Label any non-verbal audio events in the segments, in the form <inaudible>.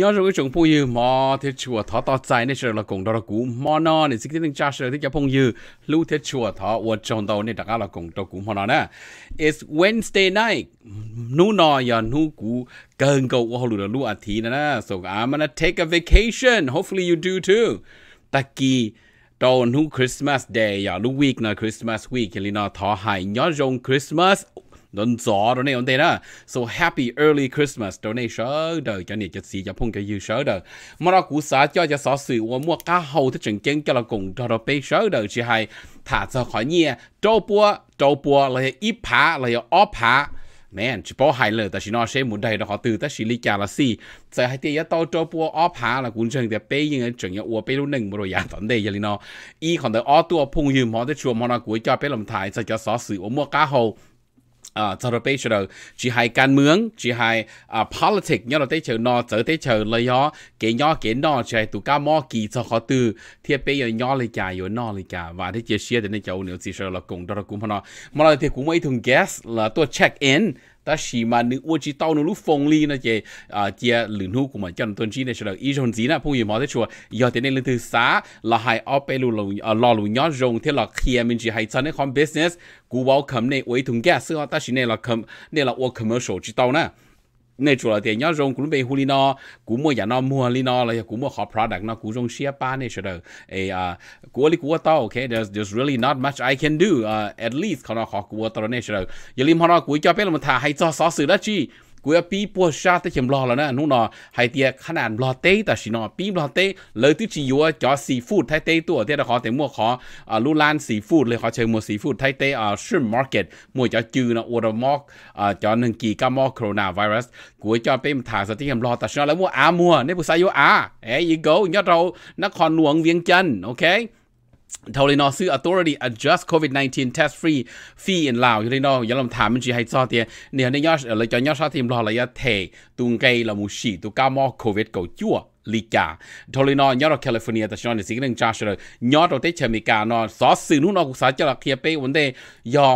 ยอดรู้จงพูยืมอที่ชัวทอต่ใจในเชิงละกงดอกกุมานอนในสิ่งที่ต้องจ้าเชิงที่จะพงยืมลู่ที่ชัวทออวดจงเตวในดักละกงดอกกุมานอน่ะ is t Wednesday night นู่นนอยนู่กูเกินกว่าหลุดลู่อาทิตย์นะ so I'm gonna take a vacation hopefully you do too ตะกี้ตอนนู่คริสต์มาสเดย์อย่าลู่วีกนะคริสต์มาสวีคยี่นอทอหายยอนยง้คริสต์มาส nón gió đó này ông đây đó so happy early Christmas đó này sớ đời cho này cho xí cho phong cái yêu sớ đời mà đó cú xã cho cho xó sự và mua cá hầu thì chừng kiến cho là cùng cho đó bê sớ đời chỉ hay thả cho khỏi nhẹ châu búa châu búa là ít phá là ó phá man จะบอกให้เลยแต่ฉันเอาเชื่อมันได้เราตื่นแต่ฉันลีกาละสิจะให้เตี้ยต่อจบว่าอ้อผาละคุณเชิงแต่เป้ยังไงจึงยังอ้วเป้รู้หนึ่งบริยาตอนเดียลีเนาะอีของเดออ้อตัวพุ่งยืมหอได้ชัวร์มอนากุยจอเป้ลำถ่ายจะจะสอสื่อว่ามั่วก้าโฮ uh, thờ bê chờ chỉ hai can mướn chỉ hai uh, ờ, politics nhớ tế chờ nó tới tế chờ là do cái nhỏ cái nó chỉ hai tụ cá mò kỳ cho khó từ thì bây giờ nhỏ lại cả rồi nó lại cả và thế chia sẻ đến này cháu nếu chỉ sợ là cùng đó là cũng phải nó mà là thì cũng mấy thường guess là tôi check in ta chỉ mà nữ ô chỉ tao nó lúc phong ly nó chỉ à chỉ lửa nu của mà chân tuần chi này sẽ được ý chọn gì nè phong gì mà thế chùa giờ thế nên lên thứ xã là hai ở bên lù à lò lù nhón rồng thế là khi mình chỉ hay chân cái con business cú bảo cầm này ủy thùng gas họ ta chỉ này là cầm này là ô commercial chỉ tao nè nên chủ là tiền nhớ rong cũng bị hu li mua nhà nó mua li nó là cũng mua product nó cũng rong share ba nên sure a à của li của tao okay there's there's really not much I can do uh, at least khi nó họ của tao nên sure giờ lim họ nó cũng cho biết là mình thà cho sáu sự đó chi กูอปีปวชาติเข็มรอแล้วนะนู่นนอไฮเตียขนาดรอเต้แต่ชินอปีรอเต้เลยที่ชิยัวจอซีฟูดไทเต้ตัวเที่ยขอแต่มัวขอลูลานซีฟูดเลยขอเชิญมัวซีฟูดไทเต้อ่าชิมมาร์เก็ตมัวจอจือนะอวดมอกอ่าจอหนึ่งกีกามอโคโรนาไวรัสกูจอเป็นถาสติเข็มรอแต่ชินอแล้วมัวอามัวในภาษาโยอาเอ้ยโกยอดเรานครหลวงเวียงจันทร์โอเค Tolino sư authority adjust COVID-19 test free fee in Lao. Cho nên nó giờ làm thảm chỉ hay cho tiền. nếu như nhớ là cho nhớ sao thì lo là giờ thể tung cây là một sĩ tu cao mò COVID cầu chua lý cả thôi lên nó nhớ là California ta nói สิ่งหนึ่งจ้าเสร็จแล้วยอดเราได้เชมิกาเนาะซอสซื้อนู่นเรากุศลจะละเคลียร์ไปวันเดียว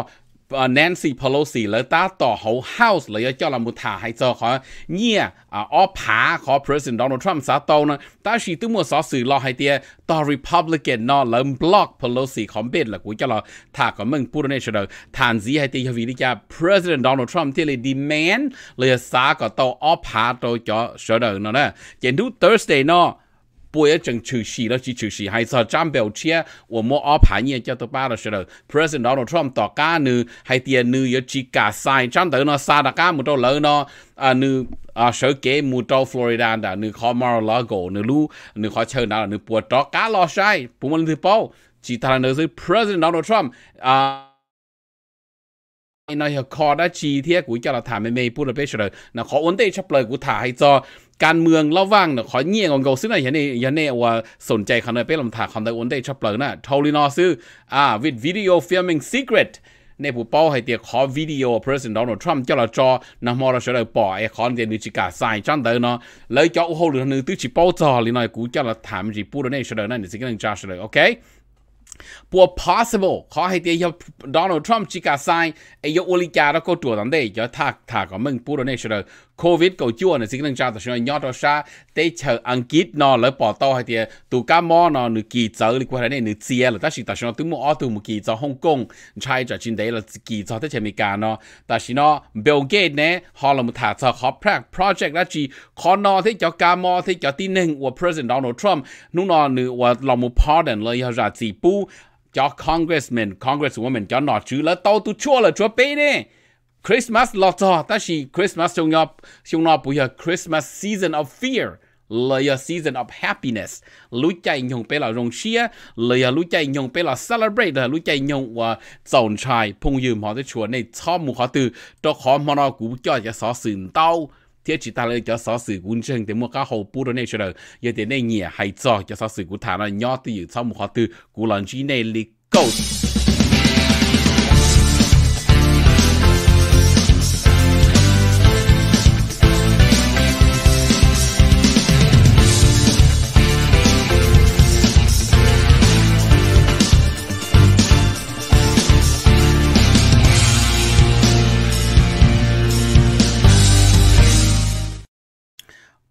Ờ, Nancy Pelosi lấy ta tỏ hậu House lấy cho là một thả hay cho khó nghe à ó phá khó President Donald Trump sao tàu nè ta chỉ tư mua xó xử lo hay tia tỏ Republican nó lấy block Pelosi khó biết là của cho là thả có mừng bù nè cho đời Thàn gì hay tia vì đi cha President Donald Trump thì lấy demand lấy sao có tàu ở phá tàu cho sở đời nó nè chỉ đúng Thursday nó 不一整出席了，是出席还是站表车？我们安排人家都罢了，是了。President Donald Trump 到家呢，还点呢要去加塞，站到那沙达家木到楼呢，啊呢啊手机木到 Florida 的，呢考 Mar Lago 呢路，呢考车那呢不到家了晒，不么呢包，其他呢是 President Donald Trump 啊。nó khó đã chi thiết của cho là thả mê mê bút là bây giờ là khó ổn định chấp lời của thả hay cho การเมืองเล่าว่างเนาะขอเงี้ยงองเกาซึ่งนะยันเนยันเนว่าสนใจขนาดเป็นลำถาคำตะวันได้ชอบเลยนะทอลินอซื้ออ่า with video filming secret ในผู้เป้าให้เตียขอวิดีโอ President Donald Trump เจ้าละจอนะมอเราเฉลยปอไอคอนเดนิจิกาสายจันเดเนาะเลยเจ้าโอ้โหหรือนึงตื้อชิเป้าจอเลยหน่อยกูเจ้าละถามจีพูดเนี่ยเฉลยนั่นเดี๋ยวสิ่งนั้นจ้าเฉลยโอเคพวก possible ขอให้เตียโดนัลด์ทรัมป์จิกาไซไอยโอลิกาแล้วก็ตัวนั้นได้ยอทักทักกับมึงพูดในเชิง covid cầu chua này xin năng chào tôi nhớ đó sa tế chờ ăn kít nó lỡ bỏ to hay thì tụ cá mò nó nửa kỳ giờ đi qua này nửa chia là ta ta xin tôi muốn ở tụ một kỳ Hong Kong trai cho trên đấy là kỳ giờ tới mỹ cả nó ta xin nó Bill Gates họ là thả thợ họ project là chỉ khó nó cho cá mò thế cho tin hình của President Donald Trump nó nó nửa là một pardon là giờ ra chỉ bu cho congressman congresswoman cho nó chứ là tao tụ chua là chúa bê nè Christmas lọt tỏ ta chỉ Christmas trong nhau trong nó bây giờ Christmas season of fear là season of happiness lúc chạy nhung bé là rong xia là lúc chạy nhung bé là celebrate là lúc chạy nhung và dòng trai phong yếm họ tới chùa này cho mù họ từ cho khó mà nó cũng cho cho sở sừng tao thế chỉ ta lấy cho sở sự quân chân thì mua cá hồ bù đó này cho đời giờ thì này nhẹ hay cho cho sở sự của thà nó nhỏ thì cho mù họ từ của lần chỉ này li ghost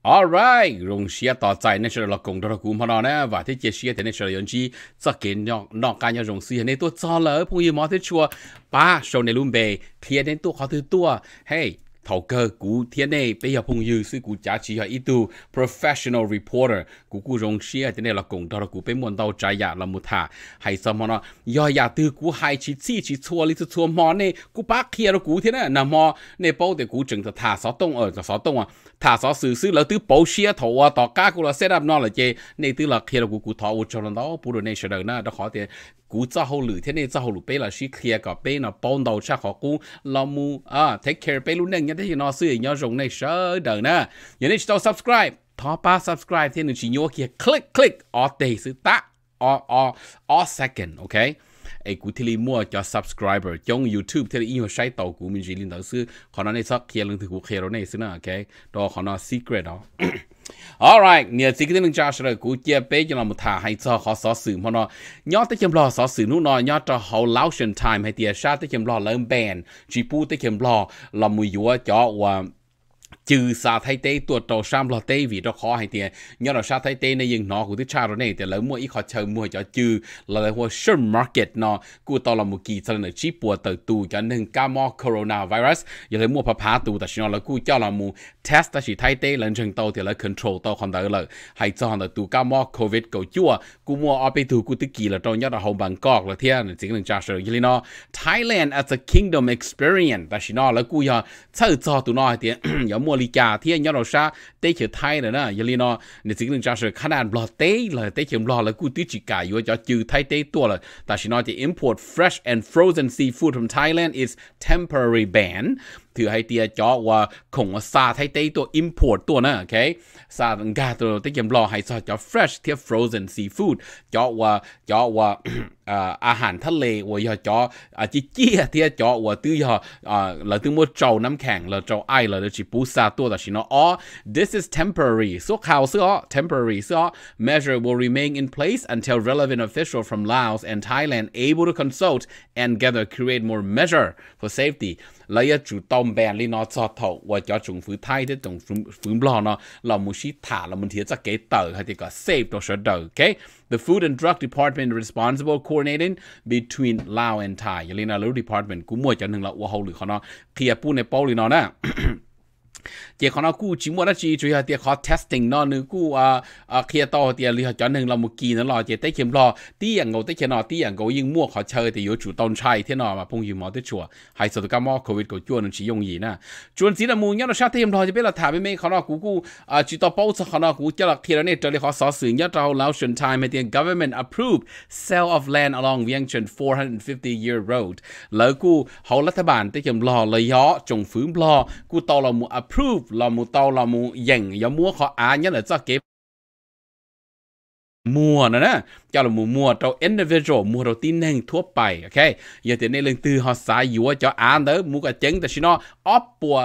Alright, rong xia tỏ tại nên sẽ là cùng đó là cùng họ nè và thế chia xia thế nên sẽ là gì, cho kiến nhọ nọ cái nhọ rong xia nên tôi cho lỡ phong yêu mỏ thế chua, ba sau này luôn về, nên tôi khó thứ tua, hey thầu cơ cú thiên này bây giờ phong dư sư cú giá chỉ hỏi ít tu professional reporter cú cú rong xia thế này là cùng đó là cú bên muốn tàu trái giả dạ là một thả hay sao mà nó do giả dạ tư cú hai chỉ chi chỉ chua lý chua mò này cú bác kia rồi cú thế này nằm mò này bao để cú chừng thả sáu tông ở ờ, sáu tông à thả sáu sư sư là tư bảo xia thầu à tỏ cá cú là set up nó là chê này từ là kia rồi cú cú thầu cho nó đó bù đồ này sẽ đời na đó khó thì cú cho hậu lử thế này cho hậu lử bây là xí kia cả bây nó bao đầu cha khó cú lo mu à take care bây lúc này thì nó sửa nhỏ rộng này sợ đỡ nè Nhớ này cho subscribe thọ ba subscribe thì nó chỉ nhớ kia click click ở day sự ta ở ở ở second ok ai cú thì mua cho subscriber trong YouTube thì yêu sai tàu cú mình chỉ liên tới sự còn nó này sắc kia lưng thì cú kia rồi này xí nè ok đó còn nó secret đó <clears throat> alright เนี่ยสิ่งที่หนึ่งจะชสวยกูเจียเป้จะเรามาถ่าให้จอขอสอสื่อพอนอยอดตะเข็มรอสอสื่อนู่นนอยอดจะเขาเล่าเชนไทม์ให้เตียชาตะเข็มรอเริ่มแบนจีปูตะเข็มรอเราม่ยัวจอว่า chữ sa thay tế tuột trầu sam lò tế vì đó khó hay tiền nhớ là sa thay tế này nhưng nó của thích cha rồi này thì lấy mua ít khó chờ mua cho chư là lấy hoa share market nó cụ tao là một kỳ sau này chỉ bùa từ tù cho nên ca mò corona virus giờ lấy mua phá phá tù ta chỉ nói là cụ cho là một test ta chỉ thay tê lần chừng tàu thì lấy control tàu còn đỡ là hay cho hàng tù ca mò covid cầu chua cụ mua ở bên tù cụ tức kỳ là trong nhớ là hồng bằng cọc là thiên chỉ cần trả sự như nó Thailand as a kingdom experience ta chỉ là cụ giờ chơi cho tụi nó thì <clears throat> giờ mua lì chả thì nhau nó sa tế chữ thay giờ lì nó nè chỉ cần trang sự khả năng lo tế là tế chữ lo là cú tí chỉ cả yếu cho chữ thay tế tua là ta chỉ nói thì import fresh and frozen seafood from Thailand is temporary ban thứ hai tia cho qua không xa thay tây tổ import tổ nè ok xa gà tổ tới kiếm lo hay sao cho fresh tia frozen seafood cho qua cho qua <clears throat> à, à hàn thắt lệ và giờ cho à chỉ chia tia cho và từ cho à là từ mua trâu năm khang là trâu ai là được chỉ bù xa tổ là chỉ nó ó this is temporary số khảo số temporary số measure will remain in place until relevant official from Laos and Thailand able to consult and gather create more measure for safety là lấy chủ tôm bè lên nó cho thầu và cho chúng phứ thay để chúng phứ lo nó là muốn xí thả là muốn thiết ra cái tờ hay thì có save đồ số đồ, okay The Food and Drug Department responsible coordinating between Lao and Thai. Yelena Lu Department cũng mua cho nên là wow hầu lửa nó kia pu này bao lì nó nè <clears throat> chỉ còn nó cú chỉ muốn nó chỉ chủ yếu thì họ testing nó nữa cú à à kia to thì lý họ chọn hưng là một kỳ nữa lo chỉ tới kiếm lo tí อย่างงู tới kia nó tí อย่างงูยิ่งมั่วเขาเชยแต่อยู่ chủ ตนชายที่นอมาพงอยู่หมอที่ชัวหายสุดก็มอโควิดก็จวนนึงชิยงยีนะจวนสีละมูเนี่ยเราชาติเทียมรอจะเป็นเราถามไปไม่เขานอกูกูอ่าจุดต่อเป้าสักเขานอกูจะหลักเทียนเนี่ยจะเรียกเขาสอสื่อเนี่ยเราแล้วชนไทม์ให้เตียง government approved sale of land along เวียงชน450 year road แล้วกูเขารัฐบาลที่เขียมรอเลยย่อจงฟื้นรอกูต่อเรามู a approve เามูตอลามูย่งยามัวขออ่าเนี่ยเลยจะเก็บมัวนะนะจะเรามูมัวเรา individual มัวเราตีนแห่งทั่วไป โอเคอย่าเดี๋ยวในเรื่องตือหอสายอยู่ว่าจะอ่านเด้อมูกระเจ๊งแต่ชิโนอ๊อปปัว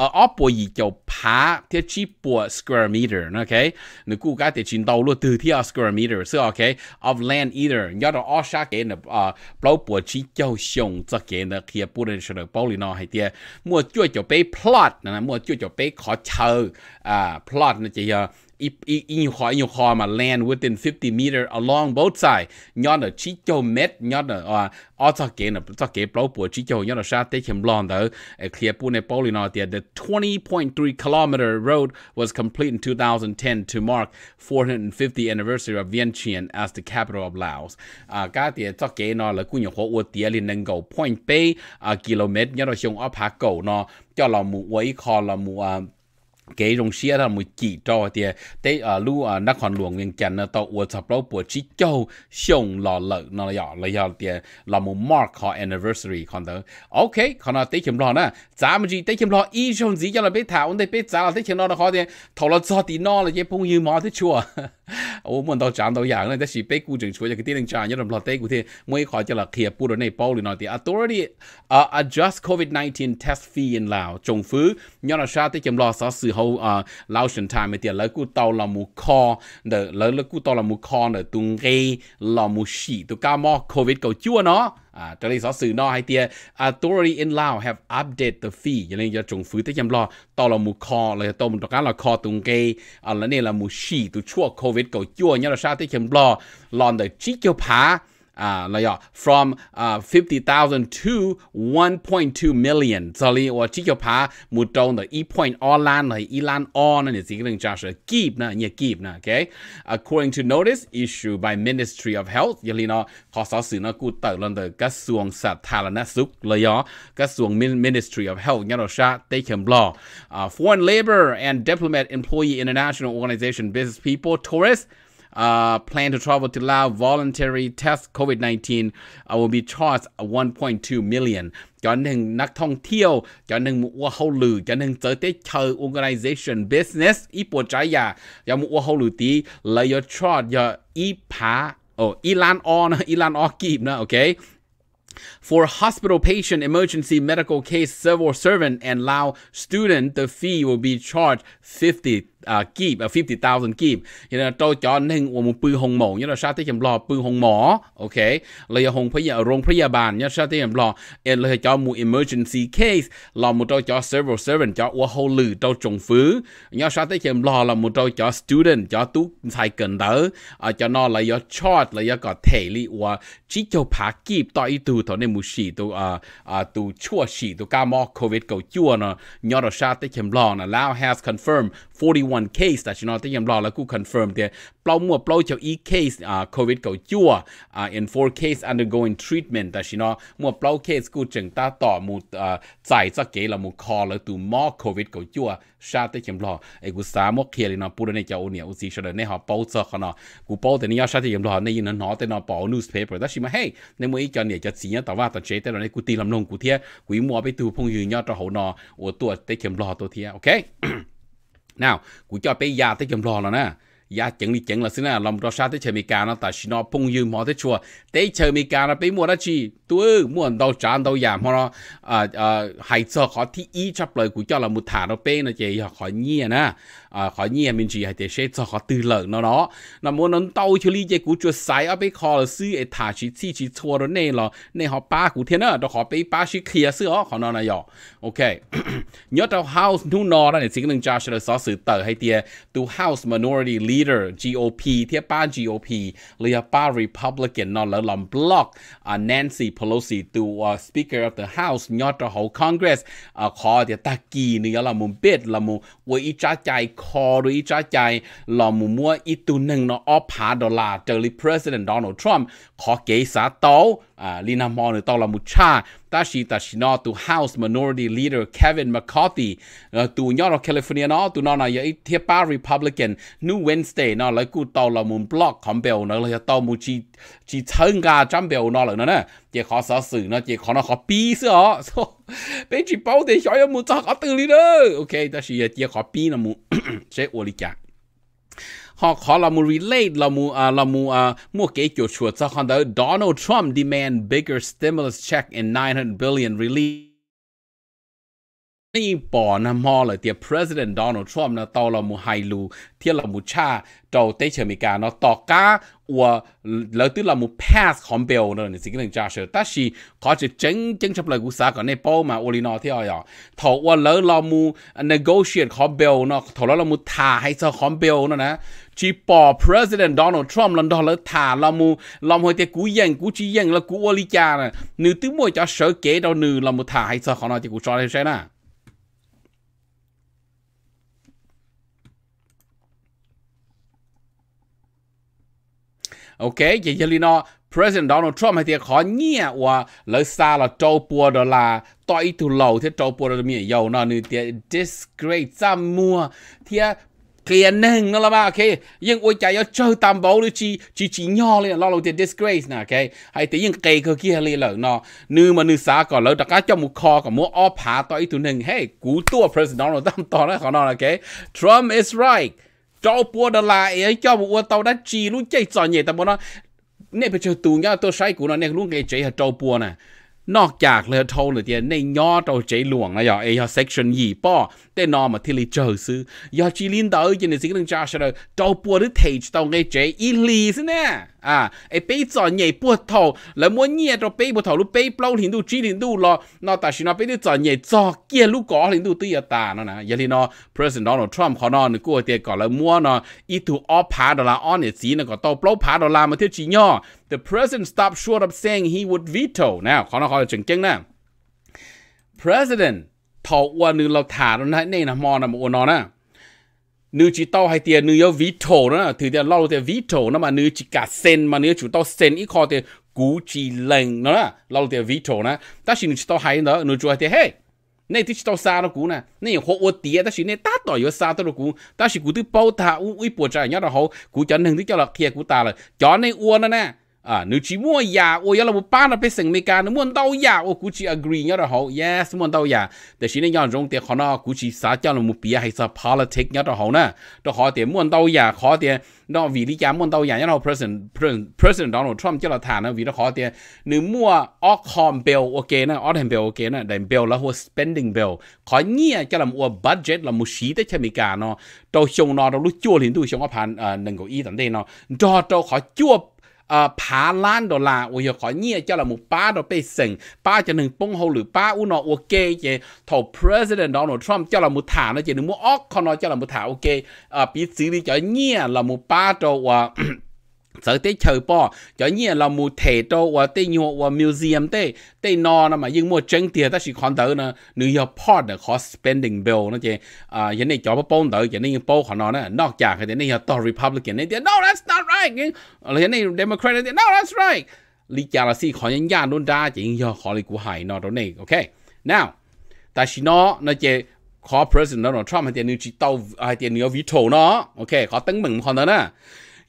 呃，oppo 二就爬啲 cheap square meter，OK，你估計啲錢到咯，對啲 square meter，所以 OK of land either，要到 all shot 嘅呢啊，包括只叫上則嘅呢，佢不能說包裡呢係啲，莫叫就被 plot，那莫叫就被可抽啊 plot 呢就要。in khói in khói mà land within 50 meter along both side nhớ là chỉ à, cho mét nhon là ở cho kế là cho kế bao bùa chỉ cho nhớ là sát tới không lon đâu. clear pu này bao thì the 20.3 kilometer road was complete in 2010 to mark 450 anniversary of Vientiane as the capital of Laos à cái thì cho kế nó là cũng nhiều khóa uất tiền lên nâng cầu point bay à, km nhớ là xuống ở phá cầu nó cho là một quấy kho là một cái rong xia là một chỉ trò thì tế ở à, lu ở à, nắc hoàn luồng nguyên chân là tàu uất sập lâu bữa chỉ châu xong lò lợ nó là nhỏ là thì là một mark họ anniversary còn đó ok còn là tế kiếm lò nè giá mà gì tế kiếm lò ý xong gì cho là biết thảo để biết giá là tế chấm lò nó khó thì thầu là do thì nó là cái phong như mò thế chưa ô mình tàu chán tàu giảng này tế chỉ biết cú chừng chua cho cái tiền chán như là lò tế cụ thì mới khỏi cho là kia bù rồi này bao rồi nói thì authority uh, adjust covid 19 test fee in lao trồng phứ nhớ là sao tế kiếm lò sao sự hậu à lao sinh time thì lấy cú tàu là mù kho để lấy lấy cú tàu là mù kho để tung gây là mù xỉ tụ ca mò covid cầu chua nó à trở lại giáo sư nó hay tia authority à, in Lao have update the fee cho nên cho chúng phứ tới chăm lo tàu là mù kho là tàu một cái là kho tung gây à là nên là mù xỉ tụ chua covid cầu chua nhớ là sao tới chăm lo lon để chỉ cho phá 啊，那要 uh, from 啊 uh, fifty thousand to one point two million，这里我只有把木中的一 point all 烂和一烂 all 呢，你这个人就是 give 呢，你 give 呢，OK？According to notice issued by Ministry of Health，这里呢，ข้อสอบสื่อนะกูเติร์นเดกระทรวงสาธารณสุขเลยอ่ะกระทรวง Ministry of Health เนี่ยเราชาได้เข็มบล้อ uh, Foreign Labor and Diplomat Employee International Organization Business People Tourists uh, plan to travel to Laos voluntary test COVID-19 uh, will be charged 1.2 organization business okay. For hospital patient, emergency medical case, civil servant, and Lao student, the fee will be charged 50 uh, keep à, uh, 50,000 keep cho là tôi cho nên một pư hồng mộ như là sao tới chấm lò pư hồng mỏ ok lấy hồng phải giờ à, rong phải giờ bàn như sao tới chấm lò em lấy cho một emergency case là một tôi cho several servant cho ô hô lử tôi trồng phứ như sao tới chấm lò là một tôi cho student cho tú thầy cần đỡ uh, cho nó là do chart là do có thể lý và chỉ cho phá kịp tại tu thôi nên một sĩ tu à à tu chua sĩ tu ca mò covid cầu chua nó nhớ là sao tới chấm lò là Lao has confirmed 41 case ta chino te yam la la ku confirm te plau mo plau chau e case uh, covid ko chua uh, in four case undergoing treatment ta chino mo plau case ku cheng ta to mu chai cha ke la mu call la tu mo covid ko chua sha te yam la e ku sa mo khia le na pu ne cha o ne u si sha ne ha pau cha khana ku pau te ni ya sha te yam la ne yin na te na pau newspaper ta shi ma hey ne mo i cha ne cha chi ya ta wa ta che te ne ku ti lam long ku thia ku mo pe tu phong yu nya ta ho na o tu te yam la to thia okay now กูจะไปยาตะเกียมรอแล้วนะยาเจ๋งนี่เจ๋งละสินะลำรอชาติ่เชมิกานะแต่ชินอพงยืมหอที่ชัวเตเชมิการนะไปมัวละชีตัวมัวดาวจานดาวยามเราอ่าอ่าหายเจอขอที่อีชับเลยกูเจ้าละมุดฐานเราเป้นะเจขอเงียนะอ่าขอเงียมินจีหายเตเชจอขอตื่นเหลิกเนาะเนาะนมมนันเต้าเชลี่เจกูจวดสายเอาไปคอซื้อไอ้ถาชิชซี่ชิชัวเราเนี่ยหรอเน่หอป้ากูเทนเนเราขอไปป้าชิเคลียเสื้อขอนอนายอโอเคยอดเราเฮาส์นู่นนอนเนี่งสิ่งหนึ่งจ้าเชลซอสื่อเต๋อให้เตียตัวเฮาส์ม i นอร์ดี leader GOP เทียบป้า GOP เรียป้า Republican นอนแล้วลอมบล็อก Nancy Pelosi ตัว Speaker of the House ยอดตัวของ Congress อคอเดียตะกีเนื้อละมุมเบ็ดละมุมวัยจ้าใจคอหรือจ้าใจละมุมมัวอีตัวหนึ่งเนาะออพาดอลลาร์เจอร์ลีิ President Donald Trump ขอเกยสาโตอ่าลีนามอหรือตอละมุชาตาชีตาชินอตูเฮาส์มินอร์ตี้ลีดเดอร์เควินแมคคารตีตูยอดแคลิฟอร์เนียนอตูนอนายไอเทียป้ารีพับลิกันนู่เวนสเตย์นอแล้วกูต่อละมุนบล็อกคอมเบลนอแล้วจะต่อมูจีจีเชิงกาจัมเบลนอแล้วนะเน่เจี๊ขอสื่อสื่อนะเจี๊ขอนะขอปีเสาะเป็นจีบเอาเดี๋ยวย้อยมุจะกอัตื่ลีเด้อโอเคตาชีเจี๊ขอปีนะมูเชฟอุลิกา họ uh, uh, Donald Trump demand bigger stimulus check and 900 billion relief นี่ปอนะมอเลยเตีย president Donald Trump นะตอลมูไฮลูเทียลมูชาเจ้าเตชเมกาเนาะตอก้าอัวแล้วตื้อลมู pass คอมเบลเนาะนี่สิ่งหนึ่งจ้าเชอแต่ชีขอจะเจ๋งเจ๋งชับเลยกูสาก่อนในเป้ามาโอลินอเที่ยวอย่างถอว่าแล้วลมู negotiate คอมเบลเนาะถอแล้วลมูทาให้เจอคอมเบลเนาะนะชีปอ president Donald Trump ลอนดอนแล้วทาลมูลมหอยเตกูยังกูชียังแล้วกูอลิจานะนึตื้อมวยจ้าเชอเก๋เราหนึ่งลมูทาให้เจอของเราจะกูจอได้ใช่นะโอเคเยลีนอ President Donald Trump ให้เขาเงียว่าเลยซาละโจปัวดอลลาต่อยตุเหล่าที่โจปัวดอลลามีเยาวนานือเตี disgrace ซ้ำมัวเทียเกลียนหนึ่งนั่นละบ้าโอเค ยังอวยใจยอเจอตามบอลหรือจีจีจีย่อเลยเราเราเตี disgrace นะโอเคให้แต่ยังเกยเยาเกี่อเลยเหล่านอนือมันน่งซาก่อนแล้วแต่การจมูกคอกับมัวอ้อผาต่อยตุหนึ่งให้กูตัว President Donald ตามตอนนั้นเขานอนโอเค Trump is right cho bua đó là ấy cho một ô tàu đã chỉ luôn chạy giỏi nhẹ tao bọn nó nè bây giờ tù nhau tôi sai của nó nè luôn cái chạy cho bua nè นอกจากเลยทเลยเดียในยอดเราใจหลวงนะยอเอยอเซ็กชันยี่ป้อแต่นอมาที่ลิเจอซื้อยอจีลินเตอร์ยันในสิ่งหนึ่งจ้าเสดอเจ้าปัวหรือเทจเตาไงเจอีลีซะเนี่ย啊，诶，被早年不头，那么年都被不头，路被不领导追领导咯，那但是呢，被你早年早见路搞领导都要打了呢，也哩呢，President Donald Trump 可能过点搞了么呢，一度二爬到啦，二年子那个到不爬到啦，么条子呢，The President stopped short of saying he would veto，呢，可能好正经呢，President 头我呢老塔了呢，那呢么呢么我呢。nếu chỉ tao hay tiền nếu yếu ví thổ nữa thứ tiền lâu thì ví thổ nó mà nếu chỉ cả sen mà nếu chủ tao sen ít kho thì cú chỉ lệnh nó là lâu thì ví thổ nữa ta chỉ nếu chỉ tao hay nữa nếu chủ hay thì hey này thì chỉ tao xa nó cú nè này họ ô tiền ta chỉ này ta tỏi yếu xa tao nó cú ta chỉ cú thứ bao thà u uy bộ trái nhá là họ cú chẳng hứng thứ cho là kia cú ta là chó này uo nó nè à nếu chỉ mua nhà ô giờ là một ba là phải sinh mấy cái nếu muốn đâu nhà ô cũng chỉ agree nhau là hậu yes muốn đâu nhà để xin nên nhau trong tiền họ nó cũng chỉ xã giao là một bia hay sao politics nhau là hậu nè đó họ tiền muốn đâu nhà họ tiền nó vì lý do muốn đâu nhà nhau president president Donald Trump cho là thà nó vì nó họ tiền nếu mua Ocom bill ok nè Ocom bill ok nè để bill là hồ spending bill họ nhia cho là một budget là một xí tới chơi mấy cái nó đâu xong nó đâu lúc chua liền tôi xong nó phản à ah, đừng có ý tận đây nó cho đâu họ chua à phá lan đó là ôi giờ khỏi nhẹ cho là một ba đó bị sừng ba cho nên bông hồ lửa ba u nó ok chứ thầu president Donald Trump cho là một thả nó chỉ đừng muốn óc con nó cho là một thả ok à biết xử lý cho nhẹ là một ba đó <clears throat> sợ tế chờ bò cho nhiên là mua thể đồ, và tế nhộ và museum tế tế nó mà nhưng mua chân tiền ta chỉ còn tới nè nữ yếu part là có spending bill nó chứ à hiện nay cho bố bông tới giờ này bố họ nó nè nóc chả cái này to republican này no that's not right là hiện nay democrat này no that's right lý cha là gì, họ nhân gia luôn ra chỉ giờ họ lý của hải nó đó này ok now ta chỉ nó nó chứ có president Donald Trump hay tiền nữ chỉ tàu hay tiền nữ veto nó ok có tấn mừng họ nữa nè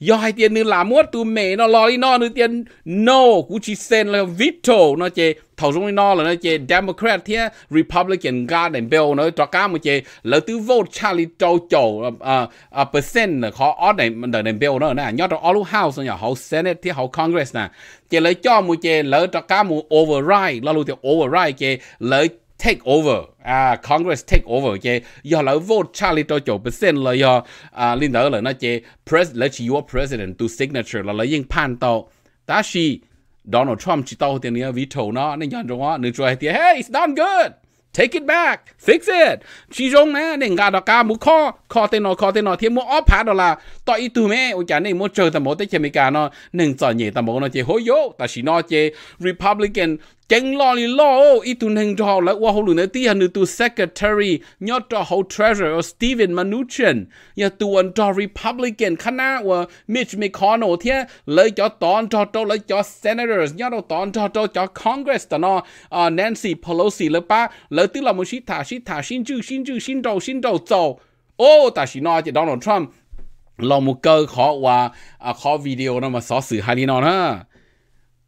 do hai tiền nữa là muốn tu mẹ nó lo đi nó nữa tiền no cú chỉ sen là veto nó chế thầu dung nó là nó chế democrat thì republican ga đèn bell nó cho cá mà chế lỡ tứ vote charlie châu châu à, à à percent khó ở đèn đèn bell nó nè nhớ trong all house nhà hậu senate thì hậu congress nè chế lấy cho mà chế lấy cho cá mà override lo luôn thì override chế lấy take over à Congress take over chứ do là vote Charlie tôi chỗ percent là do à linh đó là nó chứ press là chỉ your president to signature là là yên pan tàu ta chỉ Donald Trump chỉ tàu tiền nữa veto nó nên nhận trong đó nên cho thì hey it's not good take it back fix it chỉ rong nè nên gà đó cá mu kho kho tên nó kho tên nó thì mu óp phá đó là tao ít tuổi mẹ ôi chả nên mu chơi tao mu tới chơi mấy cả nó nên cho nhẹ tao mu nó chơi hối dỗ ta chỉ nó chơi Republican cheng lo li lo o i tu neng do la wa holu na ti han tu secretary nhớ cho ho treasurer Steven Mnuchin nhớ tu an to republican khana wa Mitch McConnell thế, lấy cho ton cho cho lấy cho senators nhớ to ton cho cho cho congress ta no Nancy Pelosi le pa lấy tu la một shi thả shi thả xin chữ xin chữ xin do xin do zo ô ta shi no Donald Trump เรามุกเกอร์ขอว่าขอวิดีโอนะมาสอสื่อฮารินอนฮะ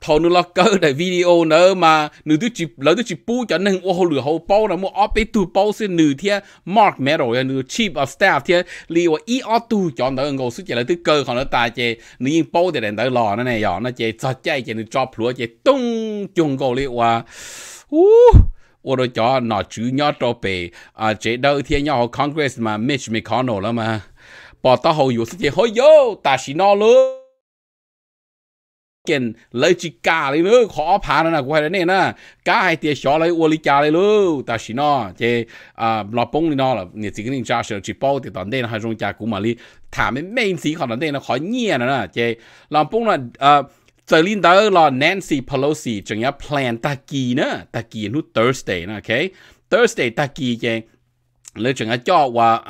thọ nó là cơ để video nữa mà nữ tôi chỉ lỡ tôi chỉ bu cho nên ô lửa hậu bao là mua ấp ấy tu bao xin nữ thia mark mẹ rồi nữ chief of staff thế li và ý ở tu cho nữa ngồi suốt giờ là tôi cơ còn nó ta chơi nữ yên bao để đèn tới lò nó này nhỏ nó chơi cho chạy chơi nữ drop lúa chơi tung chung cầu li và uh ô rồi cho nó chú nhỏ trò bề à chế đâu thế nhỏ congress mà Mitch McConnell là mà bỏ tao hậu yếu suốt giờ hôi yo ta chỉ nó luôn kiện lấy chỉ cả khó phá nữa là của hai này nè cả hai tia xó lấy uoli luôn ta chỉ nó thế à lọ là nhà cái nên cha sửa chỉ bao thì toàn đây là hai trong cha cũng mấy mấy gì còn toàn đây là khó nhẹ nè thế lọ là à linh tới là Nancy Pelosi chẳng nhớ plan ta kỳ nữa ta Thursday nè ok Thursday ta kỳ Lê Trường Á cho và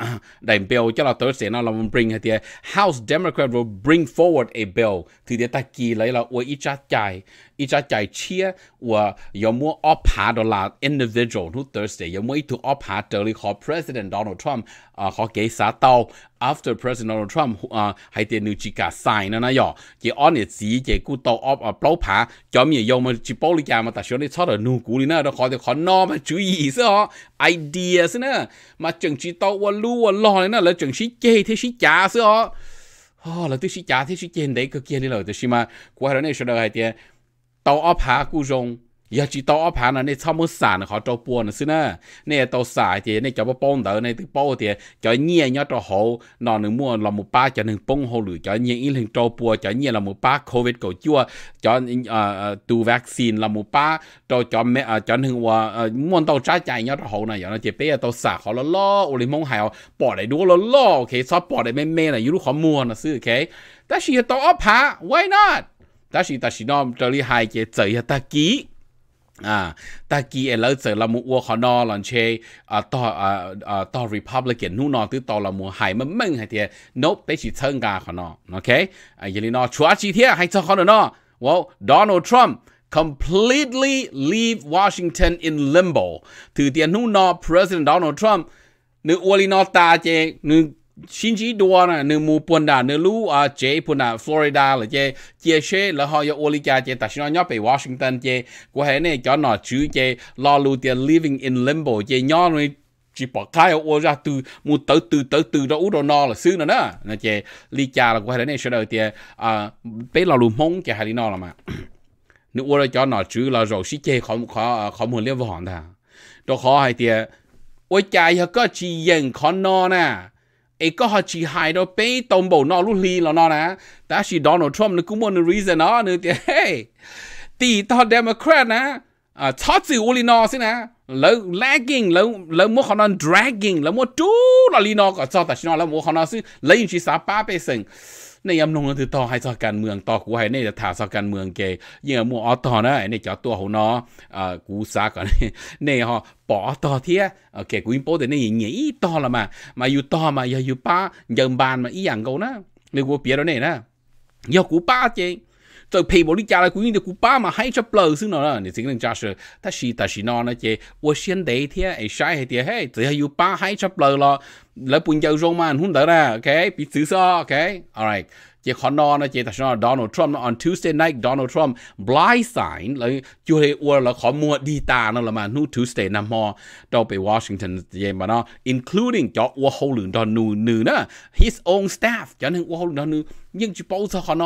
đại biểu cho là tới sẽ nó là bring hay thì House Democrat will bring forward a bill thì để ta kỳ lấy là ủa ít trái chạy ít trái chạy chia và có mua ốp hạ đó là individual nó tới sẽ có mua ít thu ốp hạ tới là họ President Donald Trump họ ờ, kế xã tàu after President Donald Trump uh, hai tiền nữ chỉ cả sign nó nãy chỉ on it gì chỉ cú tàu op ở blow phá cho mình dùng mà chỉ bao lý mà ta xuống đi cho được nụ cú đi nữa đó khỏi được khỏi no mà chú ý sao idea sao nữa mà chừng chỉ tàu qua lu qua lo này nữa là chừng chỉ chê thế chỉ trả sao oh là tôi chỉ trả thế chỉ chê đấy cái kia đi rồi tôi chỉ mà qua đó này sau đó hai tiền tàu op phá cú dùng giờ chỉ tao áp hàng này sau một sản họ trâu buồn xí nè nè à. tao xài thì nè cho bao bông đỡ này từ bao thì cho nhẹ nhớ cho hậu nó nửa mua là một ba cho nửa bông hậu cho nhẹ ít lên trâu buồn cho nhẹ là một ba covid cầu chua cho à, à, tu vaccine là một ba cho cho mẹ cho nửa mua muốn tao trái chạy nhớ cho này giờ nó chỉ bé tao xài họ lo lo ủi lên mông bỏ để đua lo ok sao bỏ để mẹ mẹ là yêu mua nó xí ok ta chỉ tao áp hàng why not ta chỉ ta chỉ nó trở đi hai cái chơi ta kỹ à ta à, à, là giờ 啊，但係佢老者啦，冇我可能兩車啊，到啊啊到 Republican นู่น啲到啦冇係乜乜係啲，no 得是參加可能，OK well Donald Trump completely leave Washington in limbo limbo，từ tiền นู่น President Donald trump ta Trump，你我呢大隻你。xin chỉ Shinji Duana nư mu punda nư lu à, chế punda Florida là chế chia sẻ là họ yêu Olika chế ta xin nhóc về Washington chế của hệ này cho nó chữ chế lo lu tiền living in limbo chế nhỏ này chỉ bỏ khai ô ra từ mu tới từ tới từ đó ú đồ no là xứ nữa nè, nè chế li cha là của hệ này sẽ đợi tiền à bé lo lu mong chế hệ nó là mà nư ô ra cho nó chữ là rồi xí chế không khó à, không muốn liên vọng ta đó khó hay tiền à, ôi hả, có chi yên khó no nè ai có họ chỉ hại đó bé tông bầu nó lúc li là nó nè ta chỉ Donald Trump nó cũng muốn reason nó nữa thì hey tỷ to Democrat nè à thoát gì uli nó xin nè lỡ lagging lỡ lỡ muốn họ nó dragging lỡ muốn chú là li nó có cho ta chỉ nó lỡ muốn họ nó xin lấy chỉ sao ba bê sinh ในอำนงถือต่อให้สหการเมืองต่อกูให้ในถาสหการเมืองเกเยื่อมัวอต่อนะไอ้ในจอตัวหูนออ่ากูสาก่อนเนี่ยฮะปอต่อเทียโอเคกูอินโปแต่เนี่ยอย่างเงี้ยอีต่อละมามาอยู่ต่อมาอย่าอยู่ป้าเยิมบานมาอีอย่างกูนะนึกว่าเปียแล้วเนี่ยนะอย่ากูป้าเจง所以皮毛你家来贵的古巴嘛，还一只 blow 是哪啦？你真能加说，但是但是呢，那些我先得天哎晒黑点嘿，只要有巴还一只 blow 咯，来半 jou rong man hun đó nè, okay, bị chữ so, okay, alright. ជាខណនជាតឆ្នោ Donald Trump on Tuesday night Donald Trump blind sign លើជួយអួរលខមួឌីតានោះលមកនោះ Tuesday ណាមកដល់ទៅ Washington និយាយមកណ including ចោអួរហូលឹងដល់នោះនឺណា his own staff ចានឹងអួរហូលឹងដល់នោះយើងជាបោសខណន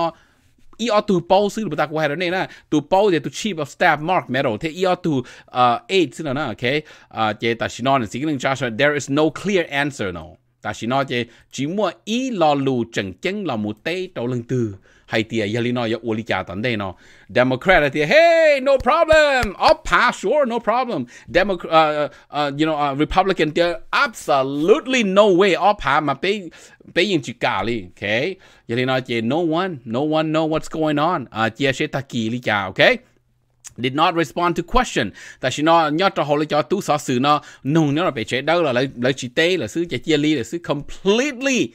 EO tu pau sư lu ta ko ha ne na tu pau de tu chief of staff mark medal te EO tu uh eight sina okay uh ờ, je ta shinon there is no clear answer no ta shinon je chỉ mua ý lo lu chẳng là một tay đầu lưng từ hay tia yali no ya uli cha tan de no democrat tia hey no problem up pass sure no problem demo uh, uh, you know uh, republican tia absolutely no way up ha ma pe pe yin chi ka li okay yali no che no one no one know what's going on uh, tia she ta ki li cha okay did not respond to question ta chỉ nó nhớ cho hồi cho tu sở sự nó nung nó là bị chế đâu là lấy lấy chỉ tê là sứ chế chia ly là sứ completely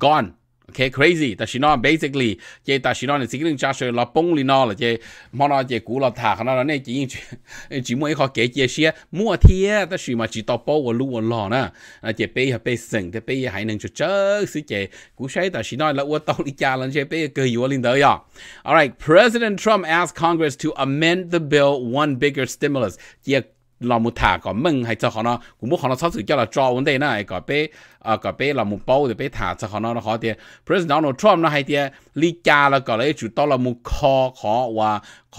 gone okay crazy ta shino basically che ta shino ne sikiring cha sho la pong li no la che mo na che ku la tha khana ne chi yin chi <laughs> mo e kho ke che xia mu thia e, ta shi ma chi to po wo lu wo lo na a che pe ha pe seng te pe hai nang chu chơ si che ku shai ta shino la wo to li cha lan che pe ke yo lin da ya all right president trump asked congress to amend the bill one bigger stimulus che 老ราม门ถาก็มึงให้เจ้าขอ个被น个ะกูม的被塔อ好เราชอบสื่อเจ้าเราจอวันเดน่ะไอ้กเ้เออกเ้ามเาเดี๋ยวเ้ถาเจขอนะเาเดีย President Donald Trump นะใหเดียลีจาแล้วก็เลยจุดตอเรามุขอขอว่า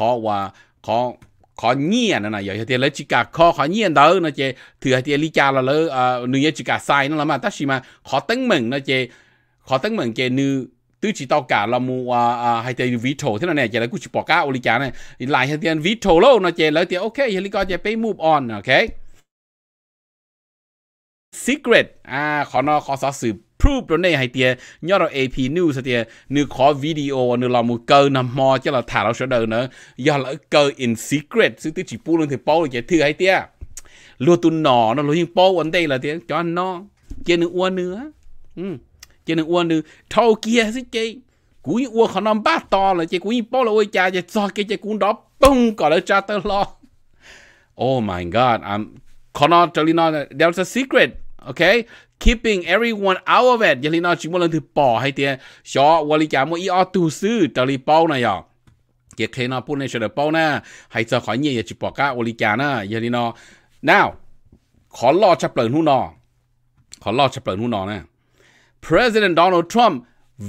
อว่าอขอเงียนนะอย่าเดียเลยจิกาขอขอเงียนเด้อนะเจถือเดียลิจาเราเลยเอ่อนุยจิกาไซนั่นละมาั้งชอมา ขอตั้งมิงนะเจ ขอตั้งมิงเจนือ tư chỉ tao cả là mu à à hay tiền veto thế này chỉ là cứ chỉ bỏ cả ô li cả này lại hay tiền veto lâu nó chỉ lấy tiền ok hay có chỉ pay move on ok secret อ่าขอนอขอสอสืบพรูปตัวนี้ให้เตียยอดเรา AP News เตียนึกขอวิดีโอนึกเรามูเกินนำมอจะเราถ่ายเราเสดเนอะยอดเราเกิน in secret ซึ่งที่จีปูลงถึงเป้าเลยจะถือให้เตียรัวตุนหนอเนาะรัวยิงเป้าวันเดย์ละเตียจอนนอเกียนึกอ้วนเนื้ออืม cho nên uống nữa thâu kia xí chơi cúi uống khó nằm ba to là chơi cúi bao là ôi cha chơi cho cái chơi cún đó bùng cả là cha tơ lo oh my god I'm khó nó cho lý nó there's a secret okay keeping everyone out of it giờ lý nó chỉ muốn lần thứ bỏ hay tiền cho vali cha muốn ý ở tu sư cho lý bao này à giờ khi nó pull này cho được bao nè hay cho khỏi nhiều giờ chỉ bỏ cả vali cha nè giờ lý nó now ขอรอจะเปลือนหูนอขอรอจะเปลือนหูนอนะ President Donald Trump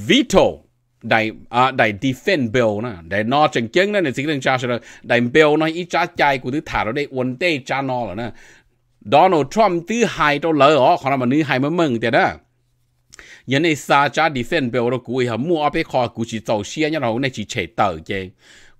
veto ដែលដែល defend bill ណាដែលណចង្គឹងណានេះនឹងចាស់ដែល bill នោះអ៊ីចាចាយគូទិថារដែរអ៊ុនទេ channel ណា Donald Trump ទិហៃទៅលើអខនមនុស្សហៃមើមឹងទៀតណាยันไอ้ซาจ้าดิเฟนเบลรกูไอ้หมั่วไปคอกูชิโซเชียยันเราในชิเฉยเตอร์เจ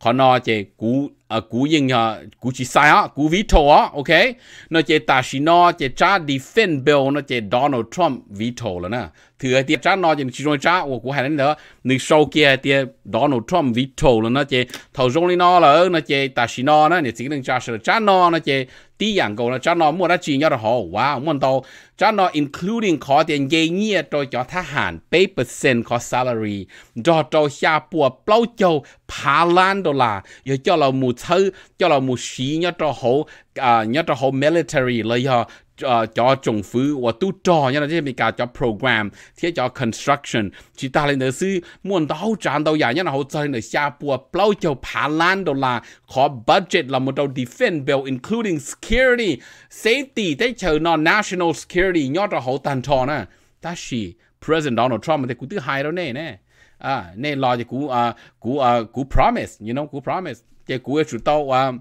ขอนอเจกู à cú yên nhờ à, cú chỉ sai á cú ví thô á ok nó chỉ ta chỉ nó chỉ cha defend bill nó chỉ Donald Trump ví thô là nè thừa thì cha nó chỉ chỉ nói cha của cú hay đến nữa nhưng sau kia thì Donald Trump ví thô là nó chỉ thầu rong lên nó là nó chỉ ta chỉ nó nó chỉ cái cha sửa cha nó nó chỉ tí dạng cầu là cha nó mua đã chỉ nhau là họ wow muốn đâu cha nó including có tiền dây nhia cho cho thà hàn bảy percent khó salary cho cho xa bùa bao châu phá lan đô la giờ cho là một sau cho là một sĩ nhớ cho hậu à nhớ cho hậu military lấy họ à, cho à, chính phủ và tu cho nhớ là chỉ mình cả cho program thì cho construction chỉ ta lên được sự muốn đâu tràn đâu nhà nhớ là hậu chơi là xa bùa bao nhiêu phá lan đô la có budget là một đầu defense bill including security safety thế chờ nó national security nhớ cho hậu tàn tròn à ta chỉ President Donald Trump thì cũng thứ hai đó nè nè à nè lo thì cú à cú à cú promise you know cú promise cái cú chủ tàu à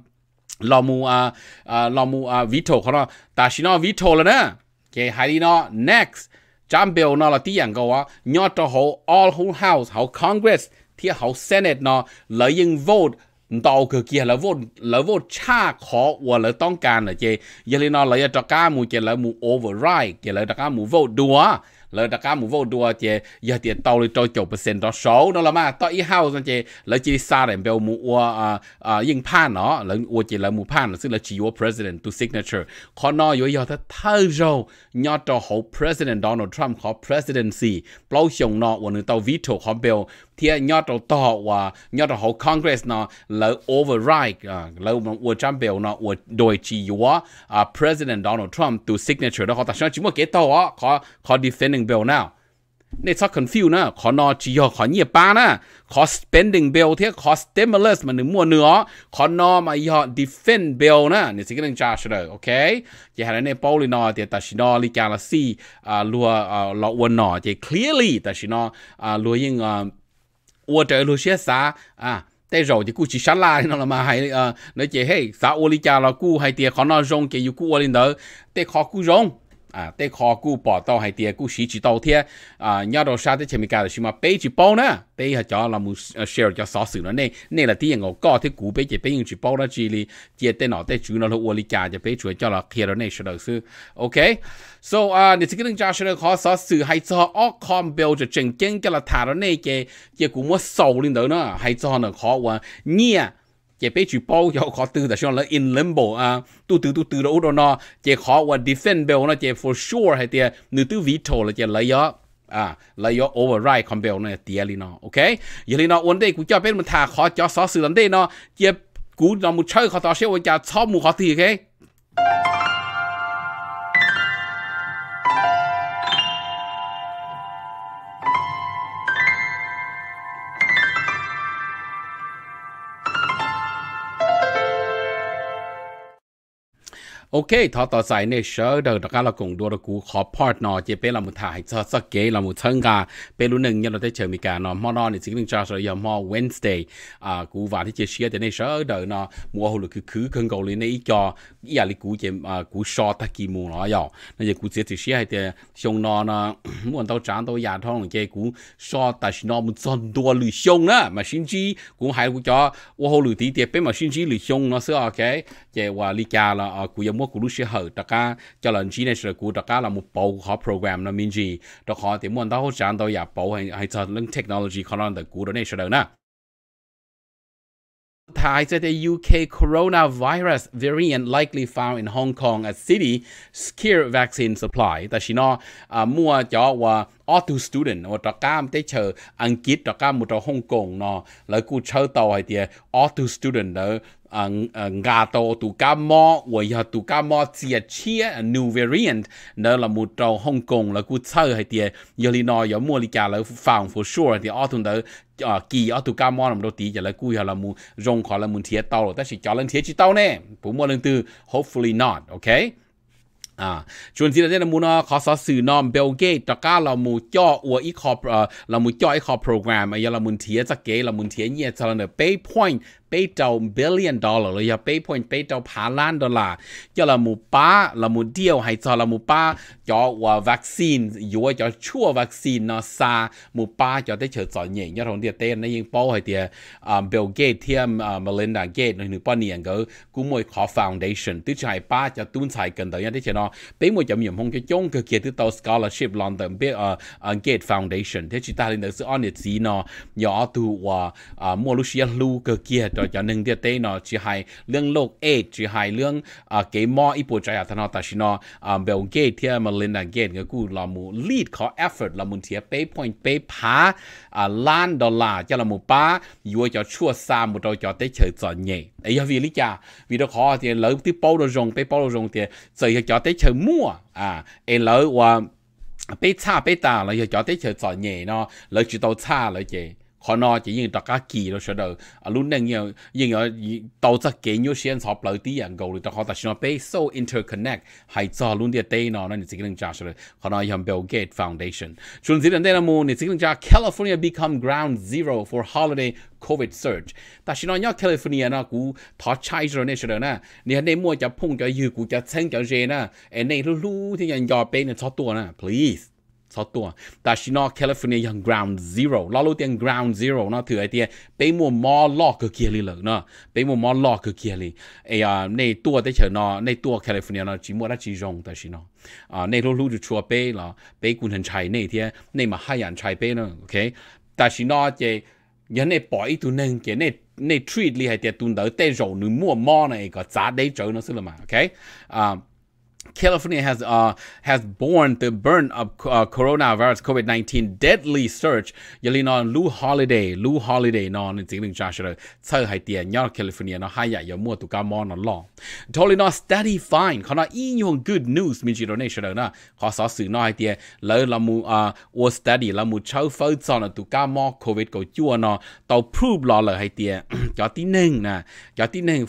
lò mù à à lò mù à vito khó ta xin nó vito là nè cái hai đi nó next John Bill nó là tí dạng cầu á à, nhỏ cho hậu all whole house hậu congress thì hậu senate nó lấy những vote ตอคือเกียร์แล้วโวดแล้วโวดชาขอว่าแล้วต้องการเหรอเจยาลีนอเลยจะก้ามูเจแล้วมูโอเวอร์ไรเจแล้วจะก้ามูโวดดัว lời ta cá mũ vô đùa chè giờ tiền tàu đi trôi chục phần đó số nó là mà tao ý hao rồi chè lời chỉ xa để bèo mũ ua à à yên pan nó lời ua chè lời mũ pan tức là chỉ ua president to signature khó nó yếu giờ ta thay rồi nhớ cho hậu president Donald Trump khó presidency bao nhiêu nó ua nữ tàu veto khó bèo thì nhớ đầu tỏ và nhớ đầu hậu Congress nó là override à là một trăm biểu nó một đôi chỉ yếu à President Donald Trump to signature đó họ ta chỉ muốn cái tàu á họ họ defending bill nào nên sao confuse nữa, họ nó chỉ họ họ nhiều ba nữa, họ spending bill thế họ stimulus mà nửa mua nữa họ nó mà họ defend bill nè nên sẽ cái này trả rồi ok chỉ là nên bao nó thì ta chỉ nó liên quan là si à lúa à lọ quân nó thì clearly ta chỉ nó à lúa những 我这路些啥啊？แต่เราจะกูชิชลาเนาะมาให้เออเนาะเจ้เฮ้สาวลิจาเรากูให้เตียขอนอรงเกี่ยวกูอะไรเนาะแต่ขอกูรง啊，对考古报道还对古时期道天啊，伢到啥的前面讲的什么背一包呢？背下叫那么 share 叫啥事了呢？那了第我搞的古背就背用一包了这里，接对脑袋煮了窝里家就背出叫了开了那是老师，OK？So 啊，你这个人家是考啥事还做奥康标就正经叫了谈了那个，结果我少领导呢还做那考完你啊。chỉ bây chỉ bao cho khó từ là xong là in limbo à tu từ tu từ đâu đó nó chỉ khó và defend bell nó chỉ for sure hay tiền nếu tu veto là chỉ lấy đó à lấy đó override con bell này tiền đi nó ok giờ đi nó ổn đề cũng cho bên mình thà khó cho sáu sự lần đề nó chỉ cú nó một chơi khó tao sẽ với cha sau một khó thì ok ok thọ tỏ giải này sợ đầu đặc là cùng đua đặc cú khó part nó chỉ bên là một thải cho sắc kế là một thân gà bên luôn nâng nhân là chờ mi cả nó mò nó thì chính mình cho giờ mò Wednesday à, cú và thì chỉ xia thì này sợ đầu nó mua hồ lực cứ cứ cần cầu lên này cho ý là cú chỉ à, cú so ta kỳ mù rồi nó giờ cú chỉ thì xia thì xong nó nó muốn tao chán tao già thong chơi cú so ta xin nó một son đua lười xong đó mà xin chi cũng hay cú cho ô hồ lười tí tiệt bên mà xin chi lười xong nó sợ ok chỉ và lý cả là à, cú giờ mua của lúc hở đặc cả cho lần chỉ này sẽ của đặc cả là một bộ khó program nó mình gì đó khó thì muốn tao hỗ trợ tao giả bộ hay hay cho lưng technology khó nói được của đó này sẽ được nè Thai said the UK coronavirus variant likely found in Hong Kong a city scare vaccine supply. Tại vì nó à, mua cho all to student và trò cam tới chờ Anh Kiết trò cam một trò Hong Kong nó là cụ chờ tàu hay all to student đó uh, uh, gato tu ca mo wa ya tu ca mo chia chia new variant nó là một trò Hong Kong là cú chơi hay tiệt giờ li nó giờ mua li cả là phòng for sure thì ở thùng đó à ờ, kỳ ở tu ca mo làm đầu tí giờ là cú giờ là mu rong khỏi là mu thiệt tao rồi ta chỉ cho lên thiệt chi tao nè bố mua lên từ hopefully not okay ่าชวนสิเราเนี่ยมูนอขอสอสื่อนอมเบลเกตตะก้าเรามูจ่ออัวอีคอเอ่อเรามูจ่ออีคอโปรแกรมไอ้ยาเรามุนเทียจะเกเรามุนเทียเนี่ยจะเราเนี่ยเปย์พอยต์ à, bảy triệu billion dollar rồi giờ bảy point bảy triệu phá lan đô la cho là một ba là một điều hay cho là một ba cho và vaccine dù cho chua vaccine nó xa một ba cho tới chờ sọ nhẹ nhớ thằng tiền tên nó yên bao hay tiền Bill Gates thêm Melinda Gates nó nửa bao nhiêu cái cũng mỗi khó foundation tức là ba cho tuân sai gần tới nhất tới chờ nó bảy mỗi chấm nhiệm không cho chung cái kia tức tàu scholarship London Bill Gates foundation thế chỉ ta lên được sự honest gì nó nhỏ từ và mua lúc xưa lưu cái kia ตัวจะหนึ่งเดียเตเนาะจีไฮเรื่องโลกเอจจีไฮเรื่องอ่าเกมออีปูใจอัตนาตาชินออ่าเบลเกตเทียมาลินดาเกตก็กูลามูลีดขอเอฟเฟอร์ตลามูเทียเป้พอยเป้พาอ่าล้านดอลลาร์จะลามูป้ายัวจะชั่วซามุตัวจะเตเฉยจอนเย่ไอ้ยาวิลิจาวิดขอเทียเลิฟที่เป้าดรงเป้เป้าดรงเทียเจอจะเตเฉยมั่วอ่าเอเลิว่า被差被打了，要叫得去做孽咯，来去到差了去。khó nó chỉ những đặc cá kỳ rồi sau đó à lúc này nhiều những ở tàu ra kế nhiều xuyên sập lại tí anh gầu rồi họ ta xin bé so interconnect hay cho luôn địa tây nó nên chỉ cần trả rồi khó nó dùng Bill Gates Foundation chuẩn gì đến đây là muốn chỉ cần trả California become ground zero for holiday COVID surge ta nhớ California rồi, nếu này gì xanh, thì anh cho แต่ฉันว่าแคลิฟอร์เนียนะกูทอใช้จนเนี่ยเฉยนะเนี่ยในมัวจะพุ่งจะยืกูจะเซ็งจะเจนะไอ้ในรู้ๆที่ยังยอเป็นเนี่ยทอตัวนะ please sáu tuổi ta chỉ nói California yang ground zero lo lu tiền ground zero nó thử ai tiền bé mùa mò lo cơ kia li lợn nó bé mùa mò lo cơ kia li ấy à nay tua tới chờ nó nay tua California nó chỉ mua đã chỉ rong ta chỉ nói, à nay lu lu được chua bé là bé quân hình chạy nay thì nay mà hai anh chạy bé nó ok ta chỉ nói cái, nhớ nay bỏ ít tu nâng cái nay nay treat li hay tiền tu đầu, tê rồi nửa mùa mò này có giá đấy trời nó xí là mà ok à uh, California has uh, has borne the burn of uh, coronavirus COVID-19 deadly surge. Yali know, Lou Holiday, Lou Holiday non chính mình trả lời sau hai tiền nhỏ California nó hai giờ mua tụ cá món nó lo. Thôi nó steady fine, còn nó ý good news mình chỉ nói sẽ đó, họ sợ sự nó idea. tiền là mu à uh, or steady là mu chow phơi cho nó tụ cá COVID của chua nó tàu prove lo lỡ hai tiền cho tin nâng nè,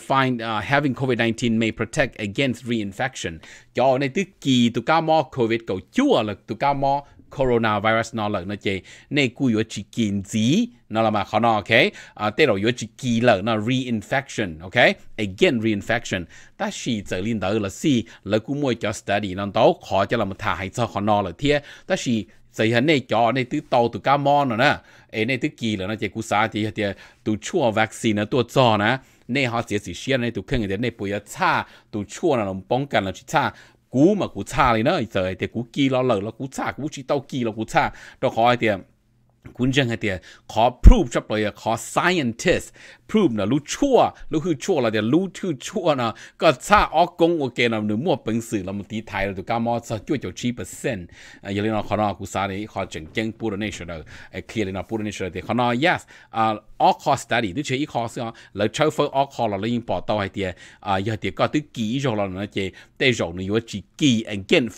find uh, having COVID-19 may protect against reinfection. cho nên tức kỳ tụ cao mò covid cầu chúa là tụ cao mò coronavirus nó là nó chế nên cú yếu chỉ kiến gì nó là mà khó nó ok à tê rồi yếu chỉ kỳ là nó reinfection ok again reinfection ta chỉ trở lên đó là si là cú mua cho study nó tao khó cho là một thà hay cho khó nó là Thế, ta chỉ giờ hiện này cho này từ tàu từ cá mòn rồi nè, ấy này từ kỳ rồi nó chỉ cú sa thì thì từ chua vaccine nó tua cho nè 内哈些是些呢，都肯定的内不要差，都错了，侬帮干了去差。กูมากูชาเลยเนาะเจอไอเดียกูกีเราเลยแล้วกูชากูชีเต้ากีเรากูชาเราขอไอเดียคุณเจงไอเดียขอพ r o v e ชับเลยขอ scientist พิสูจนะรู้ชั่วรู้คือชั่วเราเดียรู้ชื่อชั่วนะก็ชาออกกงโอเคนะหนึ่งมั่วเป็นสื่อเราม่ตีไทยเราตัวก้ามอสช่วยจ้าชีเปอร์เซ็นต์อย่าเรียนเราขอนอกูซาเลยขอเจงเจงปูรเนชั่นเลยไอเคลียร์เลยนะปูรเนชั่นเลยขอนอ yes อ่า all cost study，你全 cost 啊，你抽分 all cost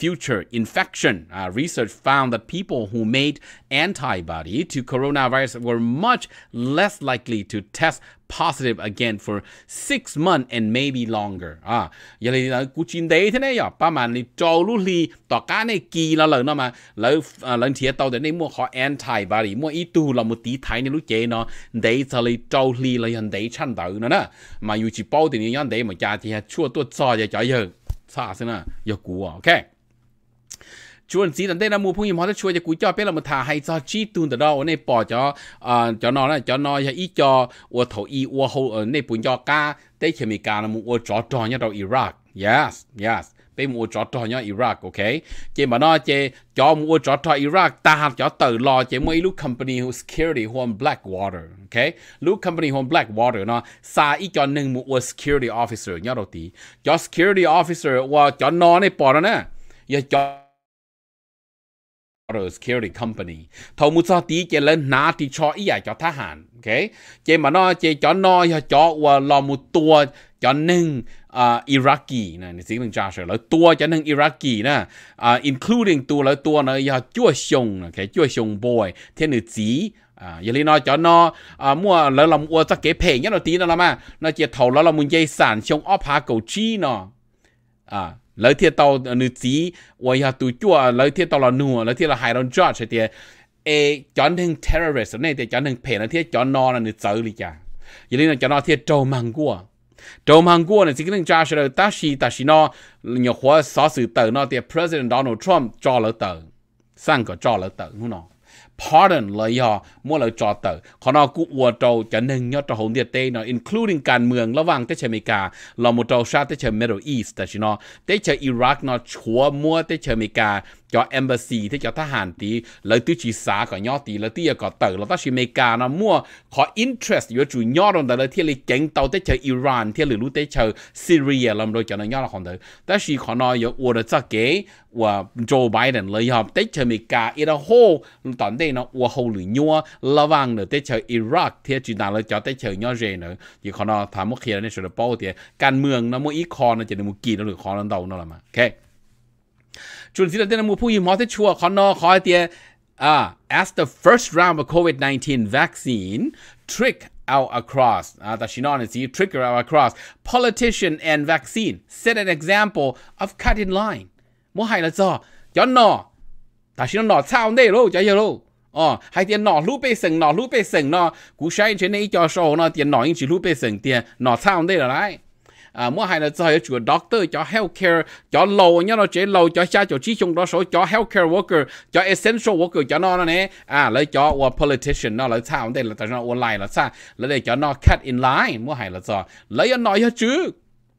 future infection Research found that people who made antibody to coronavirus were much less likely to test positive again for six months and maybe longer. À, giờ thì là cú chín đấy này, à. ba mà thì trâu lúc thì tỏ cá này kỳ là lần nó mà lỡ à, lần thì tao để nên mua họ anti và mua ít tu là một tí thái nên lúc chế nó đấy thì là trâu thì là hiện đấy chăn đầu nó nè, mà dù chỉ bao thì như đấy mà cha thì chua tôi cho cho giờ, sao thế nè, giờ cú à, ok chuẩn gì đến đây là mua phong hiểm hóa cho cho cúi cho biết là một thà hay cho chi tuần đó ở này bỏ cho à cho nó cho nó cho ở thổ y ở hậu ở này cho ca tây khi mình ca là một ở chó tròn nhau Iraq yes yes bên mua chó tròn nhau Iraq ok chị mà nó cho mua chó tròn Iraq ta hạt cho tự lo chị mua lúc company security hôm Blackwater ok lúc company hôm Blackwater nó xa ít cho nâng mua security officer nhau đầu tí cho security officer và cho nó này bỏ đó nè cho Border Security Company. Thầu mua sao tí chế lên ná thì cho ý à cho thá hàn. Ok. Chế mà nó chế cho nó cho ờ, lo một tua cho nâng uh, Iraqi nè, nè xin lưng cha rồi tua cho nâng Iraqi nè, uh, including tua là tua nó giờ chua sông nè, cái chua sông boy, thế nữ chỉ à giờ nó cho nó à mua lỡ lòng ua chắc kế phê nhất là tí nó làm à nó chỉ thầu lỡ lòng muốn dây sản sông óp hạ cầu chi nó à lỡ thiệt tàu nữ tí và nhà tù chua lỡ thiệt tàu là nua lỡ thiệt là hải đông cho thì ê chọn thằng terrorist này thì chọn thằng phe này thì chọn nó là nữ tử đi chả vậy nên là chọn nó thì trâu mang cua trâu này chỉ cái thằng cha sẽ ta xì ta xì nó nhiều khóa xóa sự tờ nó thì president donald trump cho lỡ tờ sang có cho lỡ tờ nó pardon เลยยอมัวเลยจอเตอร์ขอนอกูอวดโตจะหนึ่งยอดโตหงเดียเตนอ including การเมืองระหว่างเตชอเมริกาเราโมโตชาเตชอ Middle East แต่ชินอเตชออิรักนอชัวมัวเตชอเมริกา cho embassy thế cho thà hàn tí lấy tư chỉ xá có nhỏ tí lấy tư có tờ là ta chỉ mấy cả nó mua có interest yếu chủ nhỏ rồi đó là thiên lý cảnh tàu tới chờ Iran thiên lý lũ tới chờ Syria làm rồi cho nó nhỏ là không được ta chỉ có nói yếu ủa được chắc kế Joe Biden lấy họ tới chờ mấy cả ít là hô tận đây nó ủa hô lũ nhỏ là vàng nữa tới chờ Iraq thiên chỉ nào lời cho tới chờ nhỏ rẻ nữa chỉ có nói thả một khi là nên sửa được bao tiền can mương nó mỗi ít chỉ được một kỳ nó được khó lần đầu nó là mà ok จุนซิลเดนมูผู้ยิมอเตชัวคอนอขอเตีย อ่า as the first round of COVID-19 vaccine trick out across อ่าตัชินอนสี trick out across politician and vaccine set an example of cut in line มูไฮละจอจอนนอตัชินอนชาวเนโรจายโรอ๋อให้เตียนหนอรูปเปสิงหนอรูปเปสิงหนาะกูใช้เฉยในอีจอโชว์เนาะเตียนหนออิงจีรูปไปสิงเตียนหนอเช่าได้หรอไร à mua hai là giờ chủ doctor cho healthcare cho lâu nhá nó chế lâu cho cha cho chi chung đó số cho healthcare worker cho essential worker cho nó nó nè à lấy cho or politician nó lấy sao đây là tại nó online là sao lấy để cho nó cut in line mua hai là giờ lấy à, nó nói chứ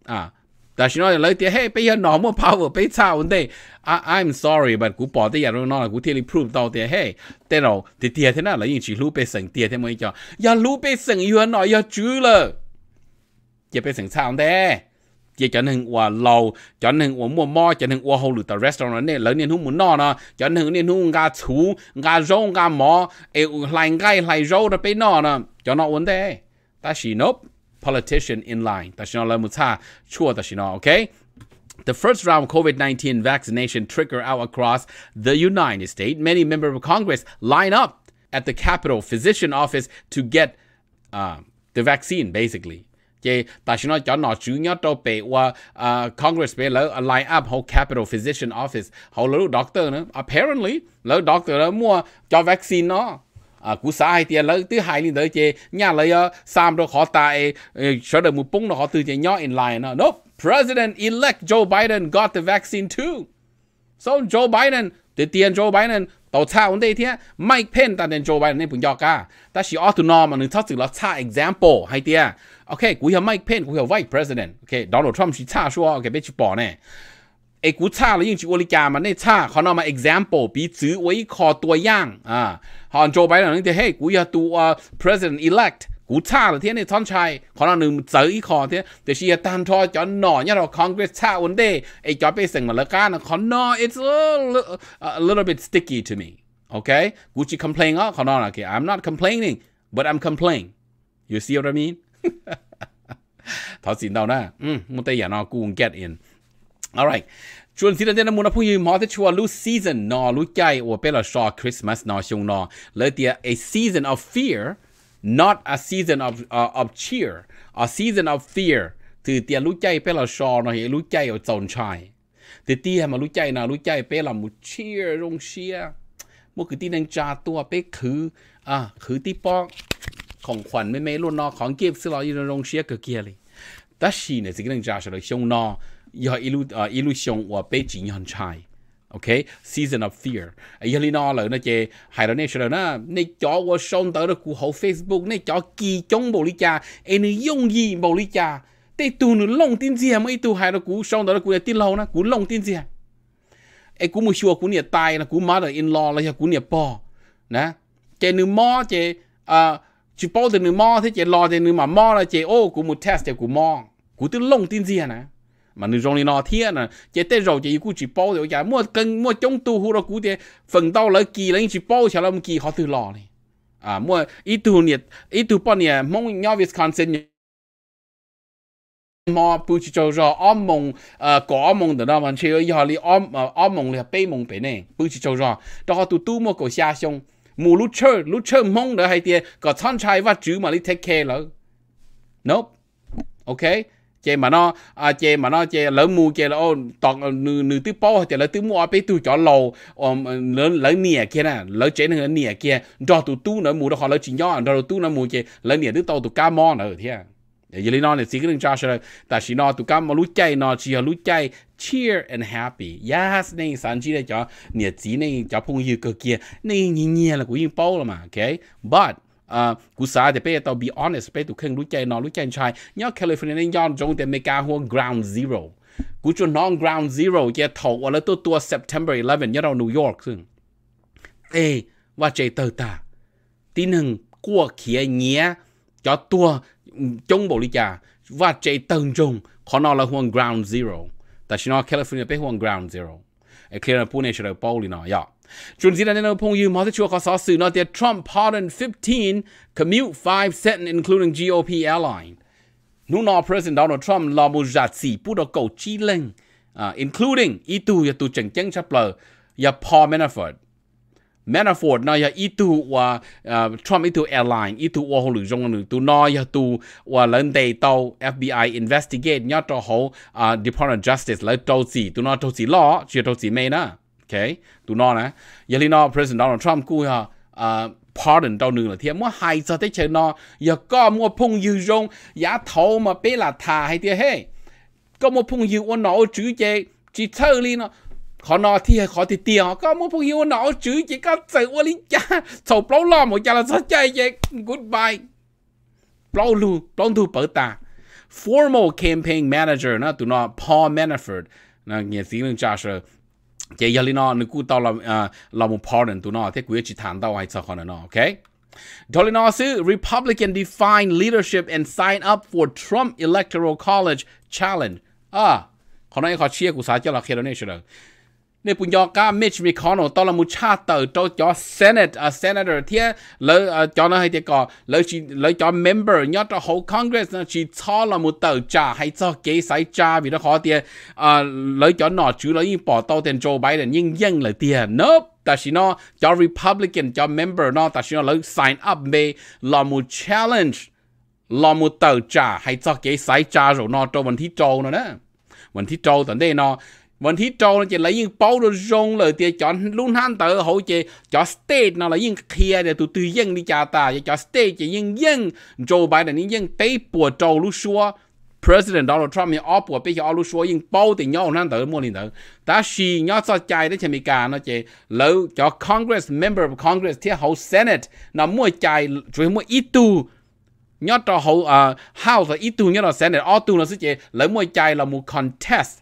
à ta chỉ nói lấy tiền hey bây giờ nó mua power bây sao vấn đề I à, I'm sorry but cú bỏ tiền rồi nó là cú thiên prove tao tiền hey tên nào thì thế nào lấy những chỉ lũ bê sừng tiền thế mới cho giờ lũ bê sừng yêu nó yêu chứ rồi ជាពេលសង្សោនទេជាចនឹងវ៉ាឡោចនឹងវ៉ាមួម៉ោចនឹងវ៉ាហូលូតារេស្តូរ៉ាន់នេះលើនេះហ៊ុំណោណោចនឹងនេះហ៊ុំងាឈូងារងងាម៉ោអេហ្លៃងាយហ្លៃរោទៅពេលណោណោចណោវ៉ាន់ទេតាស៊ីណប់ politician in line តាស៊ីណោលើមុថាឈួតាស៊ីណោអូខេ The first round COVID 19 vaccination trigger out across the United States. Many members of Congress line up at the Capitol physician office to get uh, the vaccine, basically. chế ta chỉ nói cho nó chú nhớ đâu bề qua à, Congress bề lỡ line up whole capital physician office họ lỡ doctor nữa apparently lỡ doctor đó mua cho vaccine nó à cú xã hay tiền lỡ thứ hai lên tới chế nhà lấy ờ, sam đó họ tại sở đời một bông nó họ từ chế nhỏ in line nó nope President elect Joe Biden got the vaccine too so Joe Biden thì tiền Joe Biden tàu cha vấn đề thế Mike Pence ta tiền Joe Biden nên cũng do cả ta chỉ autonomous nó mà nên thật cha example hay tiền โอเคกูเห็นไมค์เพนกูเห็นไวท์ประธานโอเคโดนัลด์ทรัมป์ชี้ชาชัวโอเคไปชี้ปอกเนี่ยไอ้กูชาแล้วยิ่งชี้วอลิการมันได้ชาเขาเอามา example ปีซื้อไว้คอตัวอย่างอ่าฮอนโจไปแล้วนีกถึงเฮ้กูอยากตัวเอ่อประธานอิเล็กต์กูชาแล้วเที่ยนในท่อนชายเขาเอาหนึ่งเจออีคอเที่ยแต่ชี้ตามทอจอนหน่อยเนี่ยเราคอนเกรสชาวันเดย์ไอจอไปเสั่งมาละกันเขาหน่อ it's a little, bit sticky to me โอเคกูจะ complain อ่ะเขานำโอเค I'm not complaining but I'm complaining You see what I mean? ทอสินเดาน่าอืมมุตยานอกูงแกตอิน alright ชวนสิเดนมูนะผู้ยืมมอเตชัวลูซีซันนอลูใจอวเปลชอคริสต์มาสนอชงนอเลยเตีย a season of fear not a season of uh, of cheer a season of fear ถือเตียรู้ใจเปลชอนอเหรู้ใจอจนชายเตียมารู้ใจนะรู้ใจเปลมุเชียรงเชียมุกตีนังจาตัวเป๊กคืออ่ะคือตีปอกของขวัญไม่ไม่รุ่นนอของเก็บซึ่งเราอยู่ในโรงเชียก็เกียเลยแต่ชีเนี่ยสิ่งที่จะช่วยชงนอย่าอิลูอ่าอิลูชงว่าเป็นจริงยันชาย OK season of fear ấy giờ nó là nó chơi hay là nè rồi nó nè chó qua sông tới được cụ hậu Facebook nè chó kỳ chống bồ lý cha em nó dùng gì bồ lý cha tê nó lông tin gì mà tu hay là cụ sông tới được cụ tin lâu nó cụ lông tin gì ấy cụ mua chùa cụ nè tai là cụ mother in law là cụ nè po nè chơi nữ mò chơi à chỉ bao từ nửa mò thế chỉ lo từ nửa mà mò là chỉ ô của một test để của mò của tư lông tin gì nè mà nửa rồi này nó thiên nè chỉ tết rồi chỉ của chỉ bao thì giờ mua cân mua chống tu hú đó của thì phần đau lấy kỳ lấy chỉ bao chả làm kỳ họ tự lo này à mua ít tu nhiệt ít tu bao nhiệt à, mong nhau với sinh Wisconsin mò bu chỉ cho ra âm mộng, à có mông đó đó mà chơi ở giờ li âm âm à, mộng là bê mộng bê này bu chỉ cho ra đó họ tu tu mua cổ xa xong mù lúc chơi lúc chơi mong đó hay tiền có thân trai và chữ mà đi take care lỡ nope ok chị mà nó à, chị mà nó chị lỡ mù chị là ô toàn nữ nữ tiếp bao chị lỡ tiếp mua à, bé tôi chọn lầu ờ, lỡ lỡ nìa kia nè lỡ chế nữa nìa kia cho tụi tu nữa mù đó họ lỡ chỉ nhỏ rồi tu nữa mù chị lỡ nìa đứa tao tụi ca mo nữa thế à ยี่ลีนอเนี่ยสิ่งหนึ่งจ้าชนะแต่สินอตุกามรู้ใจนอชีรู้ใจ cheer and happy yes นี่สันจีเลยจ้าเนี่ยจีนี่จ้าพงยูก็เกียนี่เงี้ยเงี้ยแล้วกูยิ่งเป้าละมาโอเค but อ่ากูสาแต่เป้ต่อ be honest เป้ตุเครื่องรู้ใจนอรู้ใจชายยอดแคลิฟอร์เนียนี่ย้อนจงแต่เมกาหัว ground zero กูจนน้อง ground zero เจ้าถกว่าแล้วตัวตัว September 11เนี่ยเรานิวยอร์กซึ่งเอว่าใจเตอร์ตาตีหนึ่งกัวเขียเงี้ยจ้าตัว chống bộ lý cha và chế tầng trung khó nó là huang ground zero ta chỉ nói California bé huang ground zero e clear up ne shere pauli na dạ. ya chun zira ne no pong yu ma te chua ka sa su na te trump pardon 15 commute 5 sentence including gop airline nu no president donald trump la bu ja chi pu do ko chi leng including itu ya tu cheng cheng chapler ya paul manafort Manafort nói ya itu wa uh, Trump itu airline itu wa holu jong nu tu na ya tu wa lan dei tau FBI investigate nya to ho uh, Department of Justice la tau si tu na tau si law chi tau si me na okay tu na na ya li na President Donald Trump ku ha uh, pardon tao nương là thiệt mua hai giờ tới chơi nó giờ có mua phong dư rong giá thầu mà bé là thà hay thiệt hết có mua phong dư nó chữ chê chỉ thơ li nó khó nó thì khó thì tiền họ có muốn phong hiếu nó chứ chỉ có sự ô lý cha sầu bao lo một cha là sao chơi vậy goodbye bao lu bao thu bở ta formal campaign manager nó tụi nó Paul Manafort nó nghe tiếng lên cha sơ chỉ giờ nó nó cứ tao là à, là một pardon tụi nó thế quý chỉ thản tao hay sao còn nó ok Dolinosu, Republican define leadership and sign up for Trump Electoral College challenge. À, ah, ขอน้อยขอเชียร์กูสาเจ้าหลักเคโดเนชั่นเลย nè bùn yo Mitch McConnell tao là một cha tờ cho cho Senate à Senator thế lỡ à, cho nó hay thế có lỡ chỉ member nhớ cho whole Congress nó chỉ cho là một tờ cha hay cho kế sai cha vì nó khó tiền à lỡ cho nó chứ lỡ như bỏ tao tiền Joe Biden nhưng dân là tiền nope 但是呢，叫 Republican 叫 member 呢，但是呢，你 sign up 咩，那么 challenge，那么斗争，还做几使揸住呢，做问题做呢呢，问题做等啲呢。วันที่โจนจะเลยยิงเป้าโดนรงเลยเตียจอนลุ่นหันเตอโหเจจอสเตทน่ะเลยยิงเคลียเดี๋ยวตัวตัวยิงดิจาตาจอสเตทจะยิงยิงโจไบเดนนี่ยิงไปปวดโจลุชัว President Donald Trump thì ốp của bây giờ lúc số nhưng bao thì nhau năng tới mua liền tới ta xì nhau sao chạy đấy chỉ mỹ cả nó chỉ lâu cho Congress member of Congress thì hậu Senate nó mua chạy chủ mua ít tu nhau cho hậu à, House ít tu nhau là Senate ở tu nó sẽ chỉ lấy mua chạy là một contest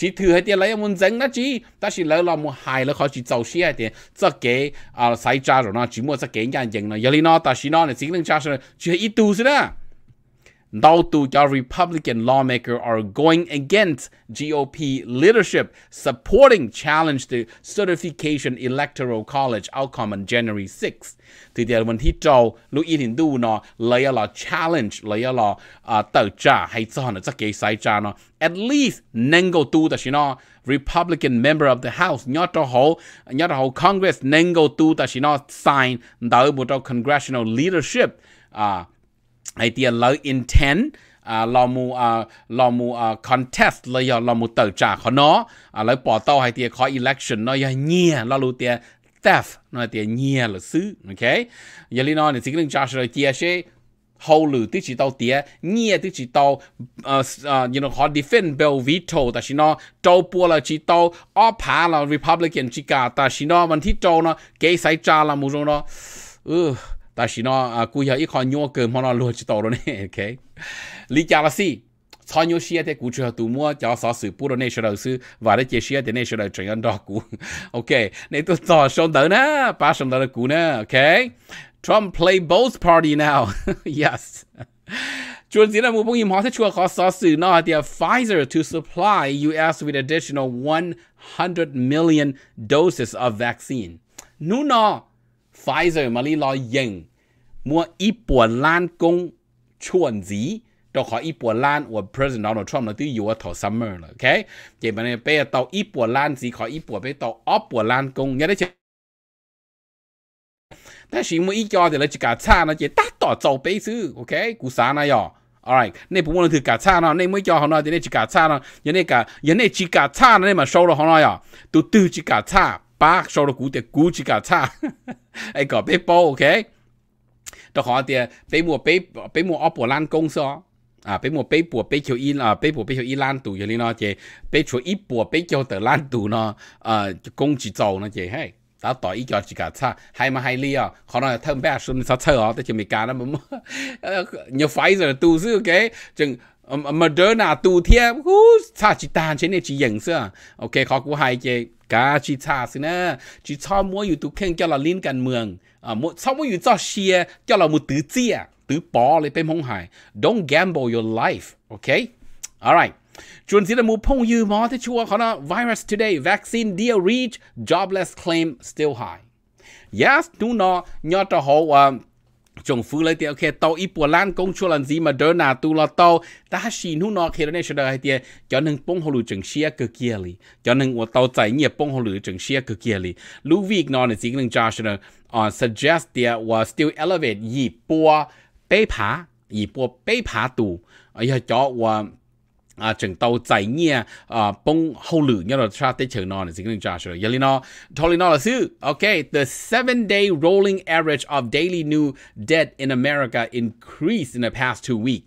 chỉ thử hết tiền lấy muốn dân đó chỉ ta chỉ lấy là một hai là khó chỉ giàu xí hết tiền cho cái à sai cha rồi nó chỉ mua cho cái nhân dân nó giờ nó ta chỉ nó là chỉ năng cha rồi chỉ ít tu xí đó Now, Nautuya Republican lawmakers are going against GOP leadership, supporting challenge the certification electoral college outcome on January 6th. Thì đây là vấn thị trâu, lúc ý nó, lấy challenge, Layala, là tờ trả hay cho nó chắc nó. At least Nengo go tu ta Republican member of the House, nhớ cho hậu, nhớ Congress Nengo go tu ta xin sign đỡ congressional leadership. Uh, ai tia lỡ intent à lo mu à lo mu à contest lo yo lo mu tờ trả khó nó à lo bỏ tàu, hay tia khó election nó yo nhia lo lu tia theft nó tia nhia là xứ ok giờ li nó thì chỉ cần trả rồi tia sẽ hầu lử tức chỉ tàu tia nhia tức chỉ tao à, à, you know khó defend bill veto ta chỉ nó tao bua là chỉ tàu ó là republican chỉ cả ta chỉ nó mình thích tao nó cái sai trả là mu rồi nó ừ à, cú cú nhau nhau nó nó luôn cho cho tôi này, này, này này lý giải là gì? xia xia mua chuyện đó xong xong ba Trump play both party now, <laughs> yes, <laughs> chuẩn là Zina bông im sẽ hasa chua khasa su na dia Pfizer to supply US with additional 100 million doses of vaccine. Nu na Pfizer mà lý mua ít lan công chuẩn gì đó khỏi ít lan của President Donald Trump là tiêu dụ thổ summer rồi ok chỉ mà này bây tàu ít lan gì khỏi ít bùa bây tàu lan công nhớ đấy chứ 但是因为一家的来去搞差呢，就大大造背书，OK，古啥那样？Alright，你不管去搞差呢，你每家好那的你去搞差呢，人那个人那去搞差呢，你嘛收了好那样，都都去搞差。把收了古的古去搞差，哎搞被包 OK，都好点，被我被被我阿婆烂公司哦。啊，俾我俾部俾叫伊啊，俾部俾叫伊爛度嘅呢咯，即俾出一部俾叫得爛度咯，啊，工具做呢，即係，打代伊叫自家差，係咪係你啊？可能偷咩啊？順手抽啊，都就未揀啦，冇冇，誒，要快啲做嘅，仲。Ờ, Moderna tu cha chỉ tan trên này chỉ nhận sơ ok khó của hai cái cả chỉ cha xin nè chỉ cho mỗi yếu tố khen ờ, cho là mường à mỗi sau mỗi yếu tố xia cho là một tứ chia à. tứ bỏ lấy bên hông hải don't gamble your life ok alright chuẩn gì là một phong yêu thế chua khó nó virus today vaccine deal reach jobless claim still high yes nu nó nhớ cho họ 中府里头去到一波兰工出人子嘛，得拿到了到，但是努那去了那时候还点，叫能帮好路正些个家里，叫能我到在你帮好路正些个家里，卢维那呢只能加上啊，suggest there was still elevate 一波背爬，一波背爬度，哎呀叫我。À, tàu à, hậu là là, là nó, nó thôi 啊整到在呢啊崩后路一路差得長呢是跟住 the Joshua，一嚟呢，拖嚟呢啦，Sue。Okay，the seven-day rolling average of daily new debt in America increased in the past two weeks.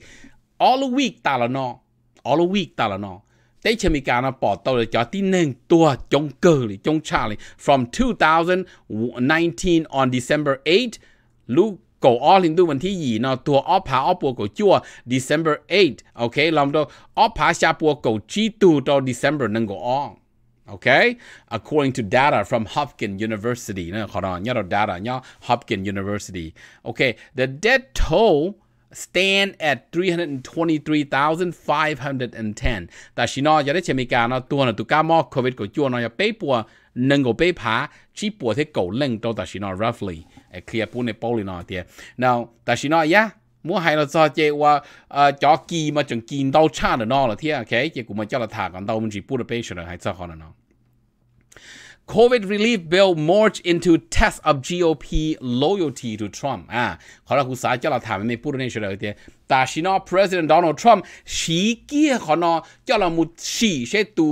All week 打了呢，all week 打了呢。tới chừng mình cả nó bỏ tàu để cho tin nên tua trong cơ đi trong cha đi from 2019 on December 8 lúc cổ o linh tu mình thi gì nó tua o phá o bùa cổ chua December 8 ok lòng đó o phá xa bùa cổ chi tu đó December nâng cổ o okay according to data from Hopkins University nè khó đó nhớ data nhớ Hopkins University okay the death toll stand at 323,510. Tại vì nó giờ đấy chỉ mình cả nó tua là tụ cá mò covid của chua nó giờ bế bùa nâng của bế phá chỉ bùa cổ lên đâu tại vì nó roughly ai clear pu ne poli nó nào ta xin nói ya mua hay là cho chị qua uh, uh, cho kỳ mà chẳng kín đau cha được nó là thế à cái chị cũng cho là thả còn đau mình chỉ pu được patient là hay sao họ nó COVID relief bill merge into test of GOP loyalty to Trump อ่าขอรับคุณสายเจ้าเลาถามในผูู้ดในเฉลยเดียแต่ชินอ President Donald Trump ชี้เกี้ยขอนอเจ้าละมุดชีเชตู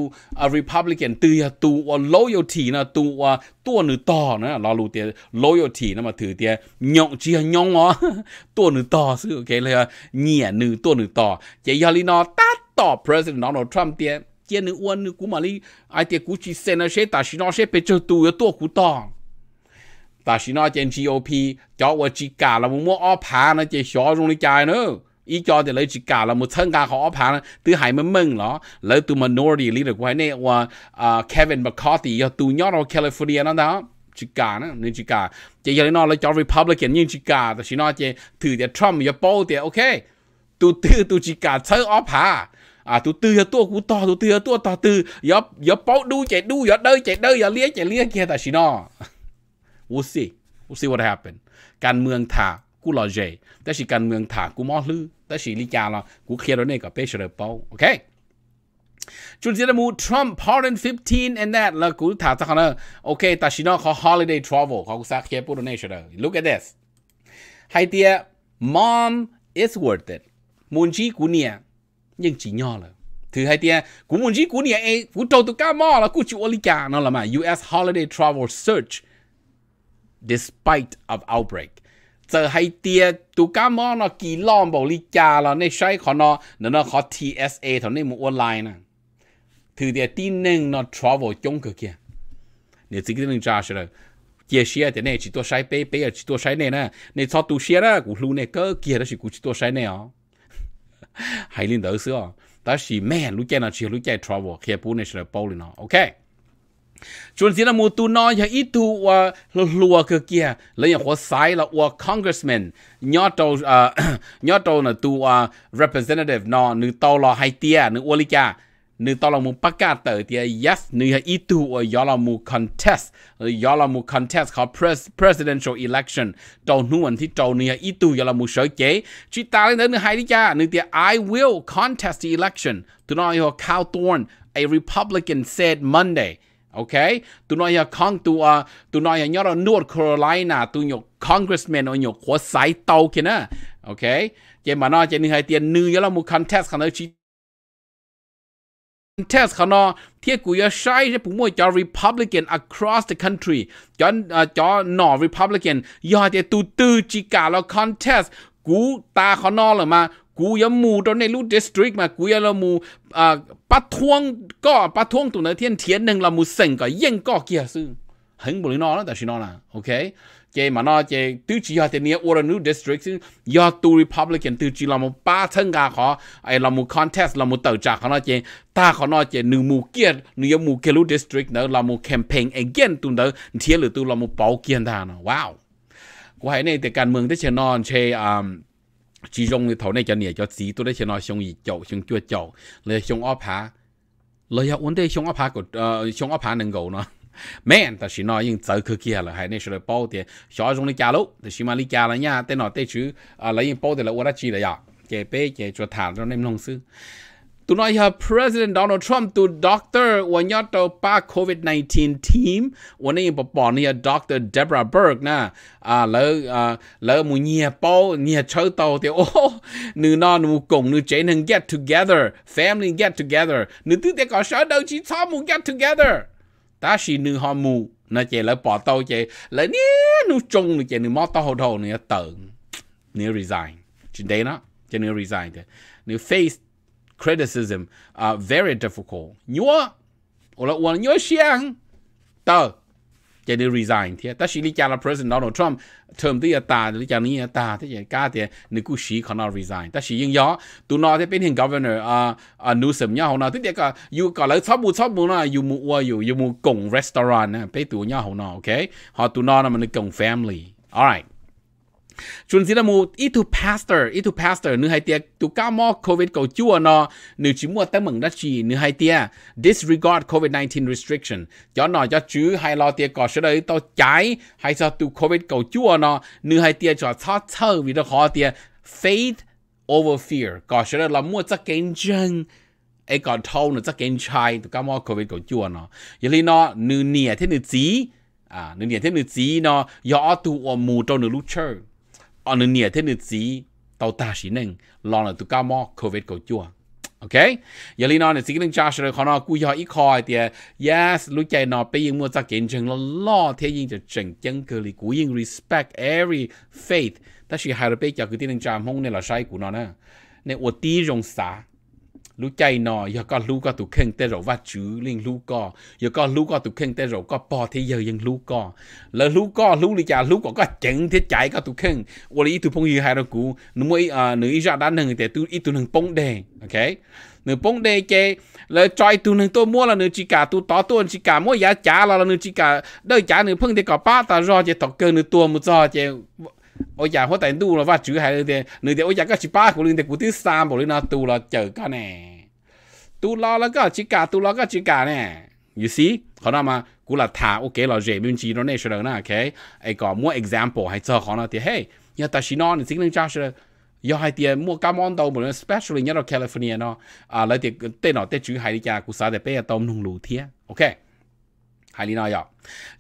Republican ตือตัว loyalty นะตัวตัวหนึ่งต่อนะเราลูเตีย loyalty นะมาถือเตียยงเชียยงอ๋อตัวหนึ่งต่อ ซื้อ โอเคเลยเนี่ยหนึ่งตัวหนึ่งต่อเจียลีนอตัดต่อ President Donald Trump เตีย kia nữ uân nữ cú mà li ai tiệt cú chỉ xe nó xe ta chỉ nó xe bị chơi tù yếu tua cú to ta chỉ nó trên GOP cho vợ chỉ cả là một mua áp phá nó chỉ xóa rung đi chạy nữa ý cho thì lấy chỉ cả là một thân cả họ áp nó từ hai mươi mừng nó lấy từ minority leader của hai này và Kevin McCarthy do tù nhỏ ở California nó đó chỉ cả nữa nên chỉ cả chỉ giờ nó lấy cho Republican nhưng chỉ cả ta chỉ nó chỉ thử thì Trump giờ bao thì ok tụ tư tụ chỉ cả chơi áp phá อาตัว giờ tua cú to ต ụ t ต giờ tua t ต tư giờ giờ bao đu chạy đu g i เ đây c h ạ ด đây giờ lia chạy lia kia ta xin nó we'll see we'll s สิ what happen การเมืองถากูหล่อเจแต่สิการเมืองถากูมอลื้อแต่สิลิจาร์กูเคลียร์เรื่องกับเปชเฉลอร์เปาโอเคจุดเดียดมูทรัมป์พาร์ตินฟิฟตีนแอนด์แดแล้วกูถามสักคนเออโอเคแต่ชิน้อเขาฮอลิเดย์ทราเวลเขากูซักเคลียร์พูดเนี่ยเฉล่อ look at this ให้เดีย mom is worth it มุนจีกูเนี่ย nhưng chỉ nhỏ là thứ hai tia à, cú muốn gì cú này ấy cú trâu tụ cá mò là cú chịu olica nó là mà US holiday travel search despite of outbreak giờ hai tia à, tụ cá mò nó kỳ lon bảo olica là nên xoay khó nó nó nó khó TSA thằng này mua online nè thứ tia à, tin nâng nó travel chung cực kia nếu chỉ cái nâng trả rồi chia sẻ thì này chỉ tôi xoay bé bé chỉ tôi xoay này nè này cho tụ sẻ đó cú lưu này cơ kia đó chỉ cú chỉ tôi xoay này ó hay lên đỡ xưa ta chỉ mẹ lúc chạy nào chỉ lúc chạy travel khi bố này chơi bao lên nó ok chuẩn gì là một tu nói cho ít tu và lùa cái kia lấy nhà hoa sai là và congressman nhớ tàu nhớ tàu là tu representative nó nữ tàu là hai tia nữ ô li làm tờ thì yes ở นึให้อีตูเอยอเรามู contest ยอเรามู contest เขา presidential election trong thì ta chế đi cha โจนู่นที่โจนึให้อีตูยอเรามูเฉยเก๋ชิตาเลยนึให้ดิจ้านึเตีย I will contest the election nói ตัวนอยเขา Cal Thorn a Republican said Monday okay tụi nói giờ con tụi à tụi nó giờ nhớ là North Carolina tụi nhục congressman ở nhục của sái tàu kia nè okay vậy mà nói nó chỉ hai tiền nư giờ là một contest khả năng chỉ test เขานาเทียกูจะใช้จะปุ่มวยจอ Republican across the country จอจอหนอ Republican ยอดจะตูตูจิกาแล้ว contest กูตาเขานาเหรือมา กูยังมูตอนในรูด s สตริกมากูยังละมูอ่าปะทวงก็ปะท้วงตัวเนื้อเทียนเทียนหนึ่งละมูเซ็งก็เย่งก็เกียร์ซึ่งเห็นบุรีนอแล้วแต่ชินอนะโอเค chế mà nó chế tiêu chí họ thì nia order new district do tu republican tiêu chí là một ba thân gà khó ấy là một contest là một tờ trả họ nó chế ta họ nó chế nửa mù kiệt nửa mù kia lu district nữa là một campaign again tu nữa thiệt là tu là một bảo kiện ta nó wow của này thì cần mừng tới chế non chế um, chỉ dùng cái thầu này cho nia cho chỉ tôi đấy chế nó xong gì chậu xong chưa chậu lấy xong ốp há lấy học vấn đề xong ốp há của ờ, xong ốp há nâng gấu nó mẹ ta chỉ nói những tờ cơ kia là hay nên sẽ bao tiền cho dùng đi trả lúc thì chỉ mà đi trả là nha tên nó tên chứ à lấy những bao tiền là ura chỉ là ya chế bé chế cho thả cho nên nông sư tụi nói ha President Donald Trump tụi doctor và nhớ tàu ba COVID-19 team và nên bà bỏ này doctor Deborah Berg na à lỡ à lỡ mu nhia bao nhia chơi tàu thì ô nữ nó nữ cùng nữ chế nên get together family get together nữ tư tế có sợ đâu chỉ sao mu get together ta si nữ họ mù nó chạy lại bỏ tàu chạy lại nè nó trông nó chạy nó mò tàu hồ đồ nó tờ nếu resign chuyện đấy nó chạy nếu resign thế nếu face criticism uh, very difficult nhúa ủa là uống nhúa xiang tờ chạy đi resign thì ta chỉ lý cha là president Donald Trump term thì ta lý cha này ta thì chạy cả thì nếu cứ xí khả năng resign ta chỉ yên gió tụ nó thì bên hiện governor à à Newsom nhau hầu nào tức là yêu cả lấy sáu mươi sáu mươi na yêu mu qua yêu yêu mu cùng restaurant nè à, bên tụ nhau hầu nào ok họ tụ nó là mình cùng family alright จุนสิละมูอีทูพาสเตอร์อีทูพาสเตอร์นึกให้เตียตุก้ามอโควิดเก่าจัวเนาะนึกชิมัวแต่เหมืองดัชชีนึกให้เตีย disregard covid 19 restriction ย้อนหน่อยจะจื้อให้รอเตียก่อเฉลยต่อใจให้จะตุโควิดเก่าจัวเนาะนึกให้เตียจอดทอดเชอร์วิธีขอเตีย faith over fear ก่อเฉลยละมัวจะเก่งจังไอ้ก่อนท่าเนี่ยจะเก่งชายตุก้ามอโควิดเก่าจัวเนาะอย่าลีเนาะนึกเนี่ยที่นึกจีอ่านึกเนี่ยที่นึกจีเนาะอย่าเอาตัวมูตัวนึกลูกเชอร์ ở nơi nhà thế nên gì tàu ta chỉ nên lo là tụi cao mò covid cầu chua ok giờ lý nói là chỉ cần cha sẽ khó nó cú giờ ít khỏi thì yes lúc chạy nó bây giờ mua ra kiến chừng lo lo thế nhưng nhưng จะ chừng chân cơ lý cú nhưng respect every faith ta chỉ hai rồi bây giờ cứ tin rằng cha mong nên là sai của nó nè nên ở tí rong xã lu chạy nọ giờ có lu có tụ khen tê rổ và chữ liên lu có giờ có lu có tụ khen tê rổ có bò thế giờ ยัง lu có lỡ lu có lu li chả lu có có chẳng thế chạy có tụ khen ô lý tụ phong như hai đó cũ nếu mỗi à nếu ra đá nâng thì tụ ít tụ nâng bông đề ok nếu bông đề chê lỡ trai tụ nâng tôi mua là nếu chỉ cả tụ tỏ tụ chỉ cả mua giá trả là nếu chỉ cả đời trả nếu phong thì có ba ta rồi chê tọc cơ nếu tua một giờ chê ôi già hóa tài tu là va chữ hay nữa thì nữa thì ôi già các chị ba của linh thì của thứ sam của linh là tu là chờ cái này tu lo là có chỉ cả lo có chỉ cả you see khó nào mà cú là thả ok là dễ mình chỉ nó nè sờ nó ok ai có mua example hay cho khó nào thì hey nhà ta chỉ nói chính năng cha sờ giờ hai tiền mua cam especially nhà California nó à lấy tiền tên nó tên chữ hai đi cha cú sao để bé tôm nung lù ok Halinaja.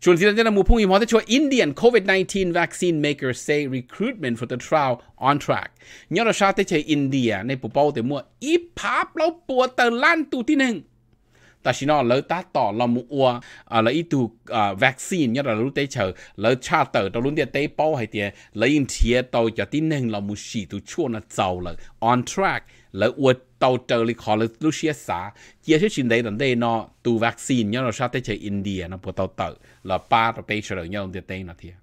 Schon sie dann Mupung im Hotel Indian COVID-19 vaccine makers say recruitment for the trial on track. Nhớ là sao thế chơi India này bố bao thì mua ít pháp lâu bùa tờ lan tù tí nâng. Ta chỉ nói lỡ ta tỏ là mua à uh, là ít uh, tù vaccine nhớ là lúc tế chờ lỡ cha tờ tao luôn tế bao hay tiền lỡ in thiê tàu cho tí nâng là mua xì tù chua nó giàu là on track lỡ lại khỏi lúc xia xả chia sẻ chuyện đấy đây nó tu vaccine nhau nó sao tới chơi India nó bộ tàu tự là ba tập tây trở nhau nó thiệt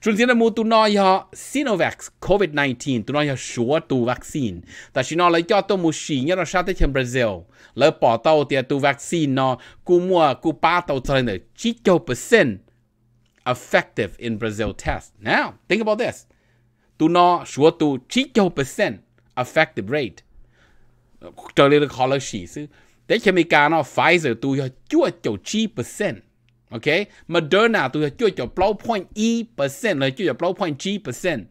chúng ta mua tụi nó ya Sinovac COVID-19 tụi nó ya sửa tu vaccine ta chỉ nó lấy cho tôi mua xì nhau nó sao tới chơi Brazil lỡ tàu tiền tu vaccine nó cú mua cú ba tàu trở lại chỉ cho percent effective in Brazil test now think about this tụi nó sửa tu chỉ cho percent effective rate cho nên là khó là chỉ sư để cho mình cả nó Pfizer tôi là chúa cho chi percent ok Moderna tôi là chúa cho blow point e percent là chúa cho blow point g percent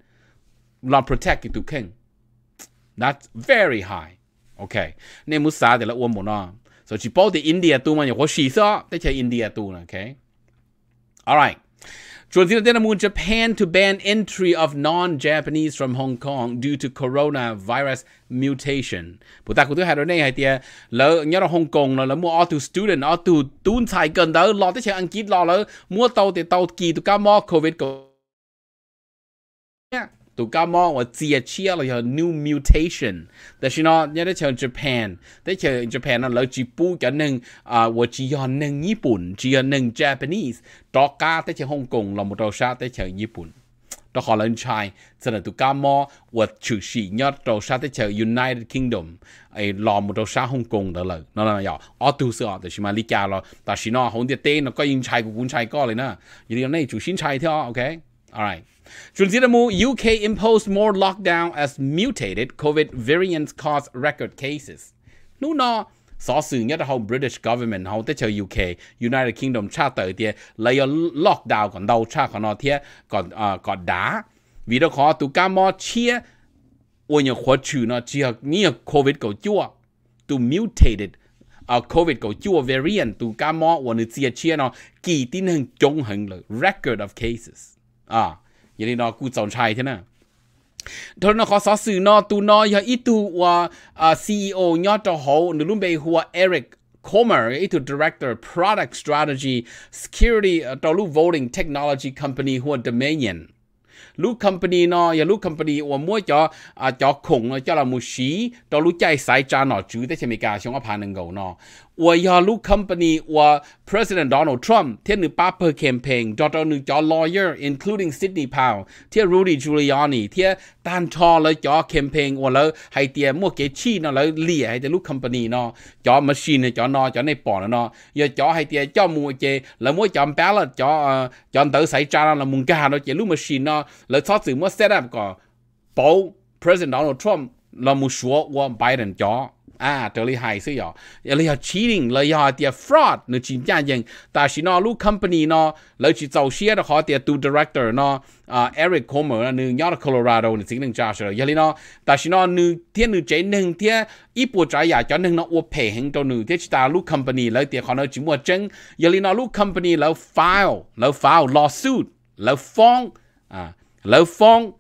là protect tôi khen that's very high ok nên muốn xả thì là uống một nó so chỉ bảo thì India tôi mà nhiều khó chỉ sao để cho India tôi ok alright Jorzino Dinamoon, Japan to ban entry of non-Japanese from Hong Kong due to coronavirus mutation. But that could have a này thì lỡ nhớ Hong Kong là mua auto student auto tuôn xài gần đó lo tới chơi ăn kít lo more mua tàu thì tàu kỳ tụ cá mò covid tụ cao mò và chia chia là giờ new mutation แต่ฉันน่ะเนี่ยได้เชิญ Japan ได้เชิญ Japan น่ะแล้วจีปูจะหนึ่งอ่าว่าจียอนหนึ่งญี่ปุ่นจียอนหนึ่ง Japanese ตอกาได้เชิญฮ่องกงเราหมดเราชาได้เชิญญี่ปุ่นตอขอเลินชายเสนอตุกามอวัดฉุชียอดเราชาได้เชิญ United Kingdom ไอ้ลอมเราชาฮ่องกงเด้อเลยนั่นแหละอย่าอ๋อตัวเสือแต่ชิมาลิกาเราแต่ฉันน่ะฮ่องเดียเต้นก็ยิงชายกูกุนชายก็เลยนะอย่าเรียกในฉุชินชายเท่าโอเค All right. Trinzitamu, UK imposed more lockdown as mutated COVID variants cause record cases. Nu no, so sự nhất hầu British government hầu tới chờ UK, United Kingdom cha tờ thì lấy lockdown còn đâu cha còn nó thì còn ờ, còn đá. Vì đó khó tụ ca mò chia ôi nhờ khó trừ nó chia nhờ COVID cầu chua. Tụ mutated uh, COVID cầu chua variant tụ ca mò ôi nhờ chia chia nó kỳ tin hình chung hình record of cases à vậy thì nó cú chọn trai thế nè thôi nó khó xóa xử nó tu nó giờ ít tu và CEO nhớ cho họ nửa lúc bây hùa Eric Comer ít tu director product strategy security cho lúc voting technology company hùa Dominion lúc company nó giờ lúc company và mua cho cho khủng cho là một xí cho lúc chạy sai cha nó chứ thế thì mình cả xong áp hàng nó 我要录 company 我 President Donald Trump 天你 Bapper campaign 找找你找 lawyer including Sydney Powell 天 Rudy Giuliani 天单超了找 campaign 我了还点莫给气呢了厉害的录 company 呢找 machine 呢找呢找那帮呢要找还点找莫给了莫找 ballot 找呃找到谁找了蒙干了这录 ờ, machine 呢了操作莫 set up 个保 President Donald Trump 了莫说我 Biden 找。啊，这里还是要，你要 cheating，你要啲 fraud，你去骗人。但是呢，路 company 呢，你去做些的好啲 do director 呢，啊，Eric Comer 呢，你要到 Colorado，你只能加上，因为呢，但是呢，你天你这能天一波在呀，叫能呢，我平衡到你，这是大路 company，你啲可能只么整，因为呢，路 company 你 file，你 file lawsuit，你放啊，你放。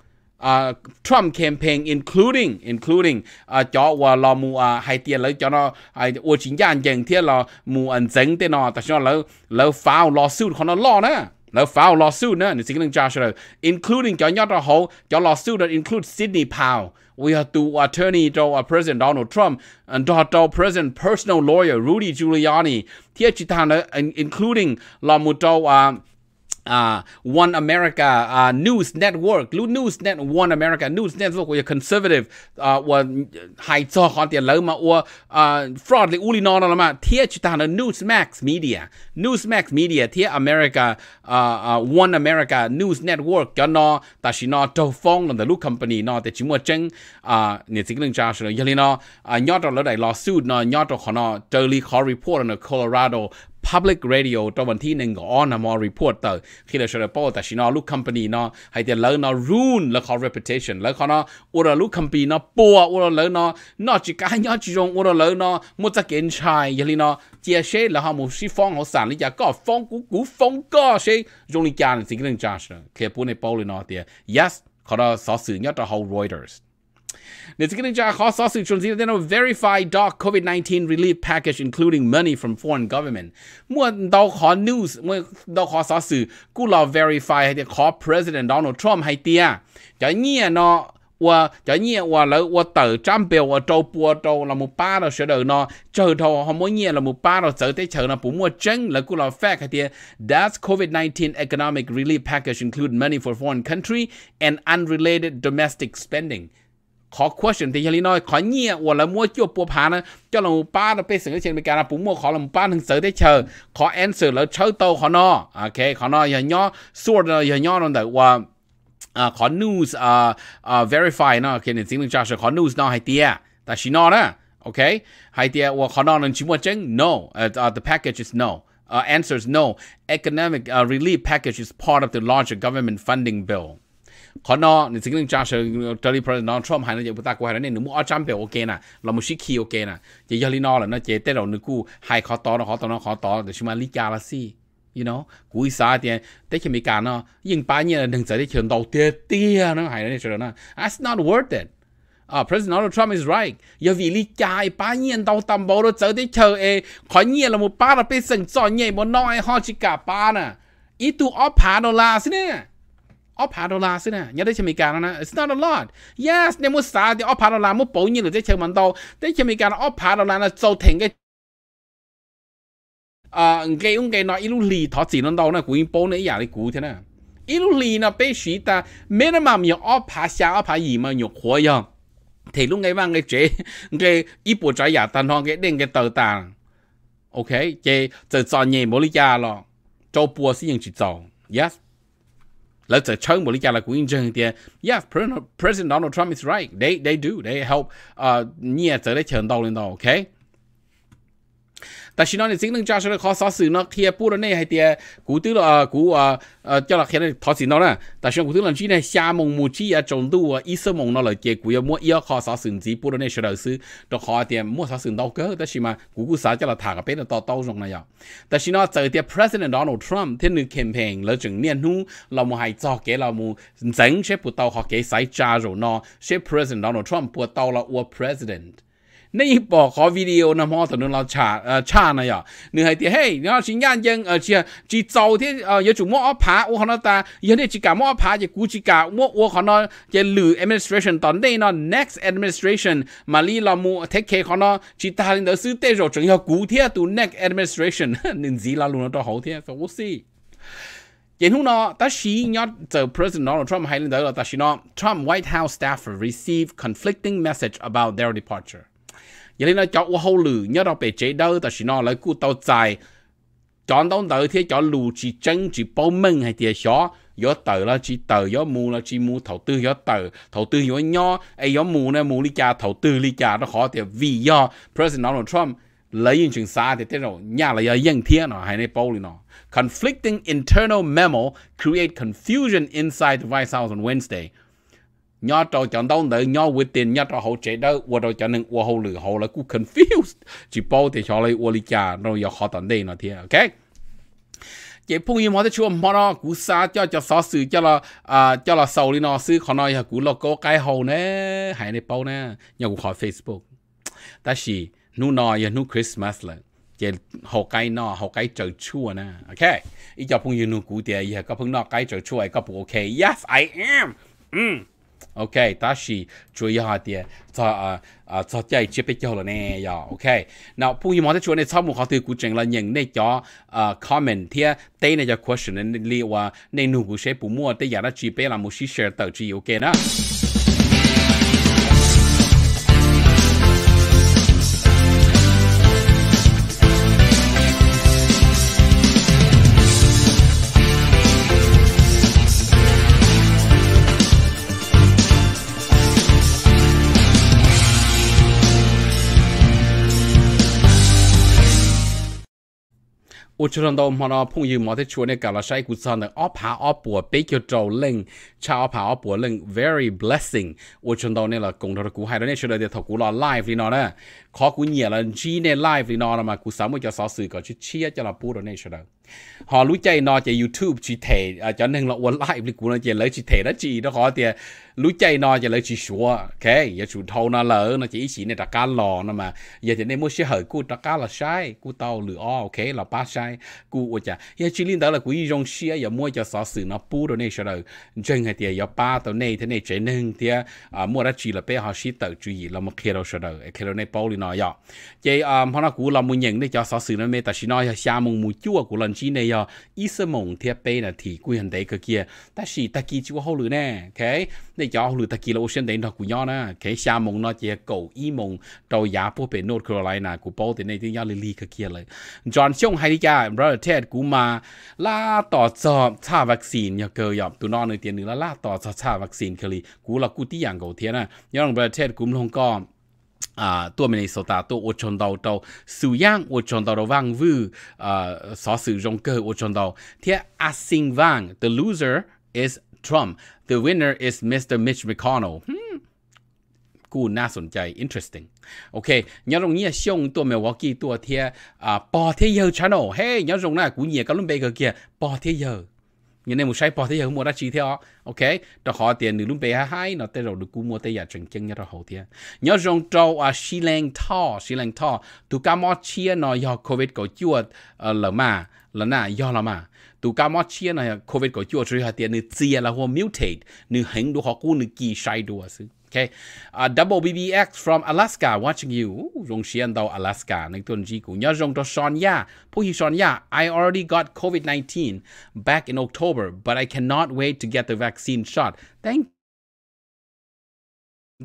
uh, Trump campaign including including uh, cho và là mu uh, hai tiền lấy cho nó ai ô chính gia anh thế là mu anh dân thế nó tại sao lỡ lỡ phao lo suit của nó lo nữa lỡ phao lo suit nữa nên xin lưng cha rồi including cho nhớ ra hậu cho lo suit đó include Sydney Powell we have to attorney to uh, President Donald Trump and to, to President personal lawyer Rudy Giuliani thiết chỉ thằng nữa including là mu to uh, uh, One America uh, News Network, News Net One America News Network của conservative uh, của hai cho con tiền lớn mà của uh, fraud lý uli nó là mà thiết chúng ta là Newsmax Media, Newsmax Media thiết America uh, uh, One America News Network cho nó ta chỉ nó trâu phong là the look company nó để chỉ mua chân à uh, nhiệt sinh lên cha rồi vậy nó nhớ rồi lỡ lawsuit nó nhớ rồi họ nó Charlie Hall report ở Colorado public radio trong bản thi nên ngõ là mò reporter khi là sửa bỏ tại nó lúc company nó hay thì lỡ nó ruin là khó reputation lỡ khó nó ura lúc company nó bỏ, ura lỡ nó nó chỉ cái nhớ chỉ dùng ura lỡ nó một cái kiến trai vậy nó chia sẻ là họ một sĩ phong họ sản lý giả có phong cú cú phong có sẽ dùng lý nó thì yes nhất là เขาเราสอสื่อเนี่ยจะ Reuters Netanyahu verify doc COVID 19 relief package including money from foreign government. News verify President Donald Trump ให้เตียจะเงียเนาะ我叫你我了我到长辈我找波找那么巴了舌头呢，舌头好么捏那么巴了走的头呢不么真了过了 fact covid COVID-19 economic relief package include money for foreign country and unrelated domestic spending？khó question thì như nói khó nhẹ hoặc là mua chỗ bộ phá cho là một ba nó bây giờ trên mình cả bụng mua khó là một ba thằng sợ thế chờ khó answer là chơi tàu khó nó ok khó nó giờ nhỏ sort là giờ nhỏ nó đợi qua à khó news à à verify nó cái này tiếng cho sẽ khó news nó hay tia ta chỉ nó đó ok hay tia hoặc khó nó nên chỉ mua chứng no uh, the package is no Uh, ờ, answers no. Economic uh, relief package is part of the larger government funding bill. 可能你只能加上这里不是 non Trump 还能也不大过，还能你没二战表 OK 呢，那么是 key OK 呢，也要你那了，那这带了你股还考到了，考到了，考到了，什么理解了是，you know，股啥点，但是没干呢，硬把你能在的全到跌跌啊，那还能说呢，That's not worth it。啊，President Donald Trump is right，要为你家一把年到淡薄都走的球诶，看年了么把了被神造孽么，那还好去干巴呢，一度二盘到啦是呢。opha đô la xin à nhớ đấy chemi cả nó it's not a lot yes nếu muốn xả thì opha đô la muốn bổ nhiên được đấy chemi mình đâu đấy chemi cả nó opha đô la là tạo thành cái à cái ông cái nó ít lúc lì thọ chỉ nó đâu nó cũng bổ này giả đi cũ thế nè ít lúc lì nó bị suy ta minimum nhiều opha xa opha gì mà nhiều khó nhau thì lúc ngay vang cái chế cái ít bộ trái giả dạ tan cái đen cái tờ tàn ok chế từ cho nhẹ mỗi lý do lo bùa xin chỉ cho yes let's assume got we g 就係撐唔理解啦，古英英啲嘢。y e a h President Donald Trump is right. They, they do. They help uh e 啊，呢一隻咧錢倒 n d o l l a r o k a y 但是呢，你真正家说考啥事呢？贴不了那还贴古对了啊，古啊呃叫了现在讨钱了呢。但是古对了去呢，厦门木鸡啊，中度啊，一色梦那了结果要么要考啥事子，不了那石头是都考点么啥事到个，但是嘛，古古啥叫了他个别的到到中了呀。但是呢，这点 President Donald Trump 天呢 campaign 了整年中，เรา们还早给เรา们整些不到好给谁加入呢？些 President Donald Trump 不到了我 President。nay bỏ khó video nằm ho tận nó chả uh, chả này à nửa hai tiếng hey nó chỉ nhanh dân, ở chỉ chỉ giàu thế ờ giờ chủ mua phá ô họ nó ta giờ này chỉ cả mua phá chỉ cú chỉ cả mua ô họ nó chỉ lử administration tận đây nó next administration mà li là mua thế kê họ nó chỉ ta lên đó sư tê rồi chẳng hiểu cú thế tu next administration nên gì là luôn nó đó hậu thế so we'll see 然后呢，但是要就 President Donald Trump 喺呢度啦，但是呢，Trump White House staffer received conflicting message about their departure。giờ nó cho u hậu lử nhớ đâu bể chế đâu ta chỉ nó lấy cụ tàu dài chọn đâu tới thế cho lù chỉ chân chỉ bao mừng hay thì xó gió tờ là chỉ tờ gió mù là chỉ mù thầu tư gió tờ thầu tư gió nho ấy gió mù này mù lý cha thầu tư lý cha nó khó thì vì do president Donald Trump lấy những chuyện xa thì thế nào nhà là dân thiên nó hay này bao nó conflicting internal memo create confusion inside the White House on Wednesday nhớ trò chẳng đâu nữa nhớ quyết tiền nhớ trò hậu chế đâu, và trò chẳng nên và hậu lử hậu là cũng confused chỉ bảo thì cho lấy và lý cha nó giờ khó tận đây nó thì ok chỉ phong yên mà thấy chua mà nó cũng xa cho cho xó sự cho là à cho là sau đi nó sư khó nói là cú lo có cái hậu nè hãy nè bảo nè nhớ cũng khỏi facebook ta chỉ nu nó giờ nu christmas là chỉ hậu cái nó hậu cái trời chua nè ok ý cho phong yên nu cú tiệt giờ có phong nó cái trời chua có ok yes I am mm. OK，但是注意下啲，就啊啊，就即係接俾叫啦呢呀。OK，嗱，不如我哋做呢草木學對古正啦，認呢咗啊 comment 啲，第呢就 question 呢你話你努古寫不摸，第日啦，接俾啦冇事 share 到只要嘅啦。我知道到我们那朋友嘛在说那干了啥？一股啥呢？阿爬阿婆被叫招领，chào bảo bữa lưng very blessing ô chân đầu này là cùng đó cú hai đó này chơi đời thầu cú là live đi nó đó khó cú nhẹ là chi này live đi nó là mà cú sắm cho sáu sự có chút chia cho là bù đó này chơi đời họ lũ chạy nó chạy youtube chỉ thể à cho nên là ô live đi cú nó chạy lấy chỉ thể đó chỉ đó khó thì à, lũ chạy nó chạy lấy chỉ số ok giờ chủ thâu nó lỡ nó chỉ chỉ này đặt cá lò nó mà giờ thì nên mua xe cú đặt cá là sai cú tàu lửa ok là ba sai cú ô chả giờ chỉ liên đó là cú dùng xe giờ mua cho sáu sự nó bù đó này chơi đời này thì yếu ba tàu này thế này chế nưng thì à mua ra chỉ là bé họ sĩ tự chú ý là một kilo sờ đầu kilo này bao lì nói vậy chế à họ nói cú là một nhận để cho sáu sự nó mê ta chỉ nói xa mông mù chua của lần chỉ này giờ ít sớm mông thì bé là thì quy hành đấy cái kia ta chỉ ta kia chua hậu lử nè cái để cho hậu lử ta kia là ocean đấy nó của nhau nè cái xa mông nó chỉ cầu y mông đầu giá bố bé North Carolina của bao thì này thì nhau lì lì kia kia เลย John Chung hay đi cha brother Ted cú mà la tỏ cho cha vaccine nhờ cơ dọc tụi nó nơi tiền nữa là ลาต่อสชาวัคซีนคลีกูละกูที่อย่างกูเทียนะย้อนประเทศกุมลงก็อ่าตัวมินิโซตาตัวโอชอนดาวตัวสุย่างโอชอนดาวว่างวูอ่าสอสื่อจงเกอโอชอนดาวเทียอาซิงว่าง the loser is Trump the winner is Mr Mitch McConnell กูน่าสนใจ interesting โอเคยตรงนี้ช่วงตัวเมลวอกี้ตัวเทียอ่าปอเทียเยอร์ channel เฮ้ยยตรงนั้นกูเหยียกับลุ่มเบเกอร์เกียปอเทียเยอร์ như này một sai bỏ thì giờ mua ra chỉ theo ok đó họ tiền nữ lúc bé hai nó tới rồi được cú mua tới giờ chừng chân nhớ rồi hậu tiền nhớ rong trâu à xi lang thọ xi lang thọ tụ cá mót chia nó do covid có chuột ờ, lỡ mà lỡ na, do lỡ mà tụ cá mót chia nó covid có chuột rồi hạt tiền nữ chia là hoa mutate nữ hình đồ họ cú nữ kỳ sai đồ à sư Okay. Uh, double BBX from Alaska watching you. rong xian dao Alaska. ji ku nya rong to I already got COVID-19 back in October, but I cannot wait to get the vaccine shot. Thank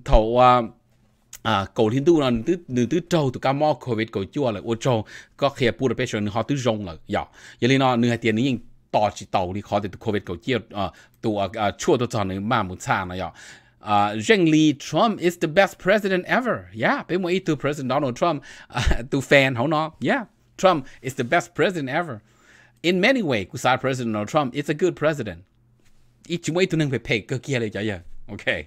thầu um, à cổ covid uh, Zheng Li Trump is the best president ever. Yeah, bên mỗi từ President Donald Trump, uh, từ <laughs> fan hổng nó. Yeah, Trump is the best president ever. In many way, cú sai President Donald Trump is a good president. Ít chúng ấy tụi nâng phải pay cơ kia lấy chả giờ. Okay,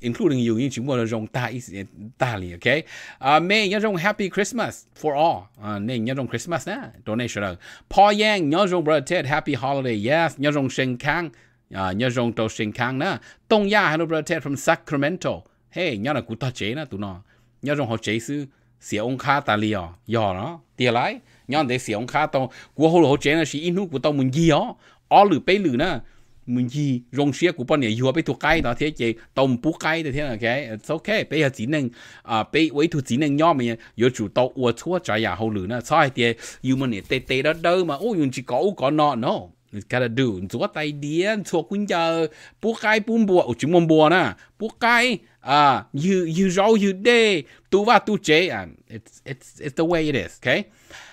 including you, you chúng tôi rong ta is ta li. Okay, uh, may nhớ rong Happy Christmas for all. Uh, nên nhớ rong Christmas nè, eh? donation. Paul Yang nhớ rong Brother Ted Happy Holiday. Yes, nhớ rong Sheng Kang. Ờ, nhớ rong tàu sinh khang nè, tông ya hello brother from Sacramento hey nhớ là cú ta chế nè tụi nó nhớ rong họ chế sư xia ông kha ta li yo nó tia lại nhớ để xia ông kha tàu, cú hồ họ chế nè, chỉ inu của tàu mình gì ó ó lử bê lử nè, mình gì rong xia của bọn này yêu bê thuộc cái đó thế chế tông bú cái thế là cái it's okay bây giờ chỉ nên à bây với thuộc chỉ nên nhớ mình yêu chủ tàu uo chua trái ya hồ lử na sai tia yêu mình này tê tê đó đâu mà ô dùng chỉ có có nọ no gotta do chúa tay đĩa chúa quân giờ bố cái bố bùa ở chúng bùa nè bố cái à you you rau you đê tu va tu chế à it's it's it's the way it is okay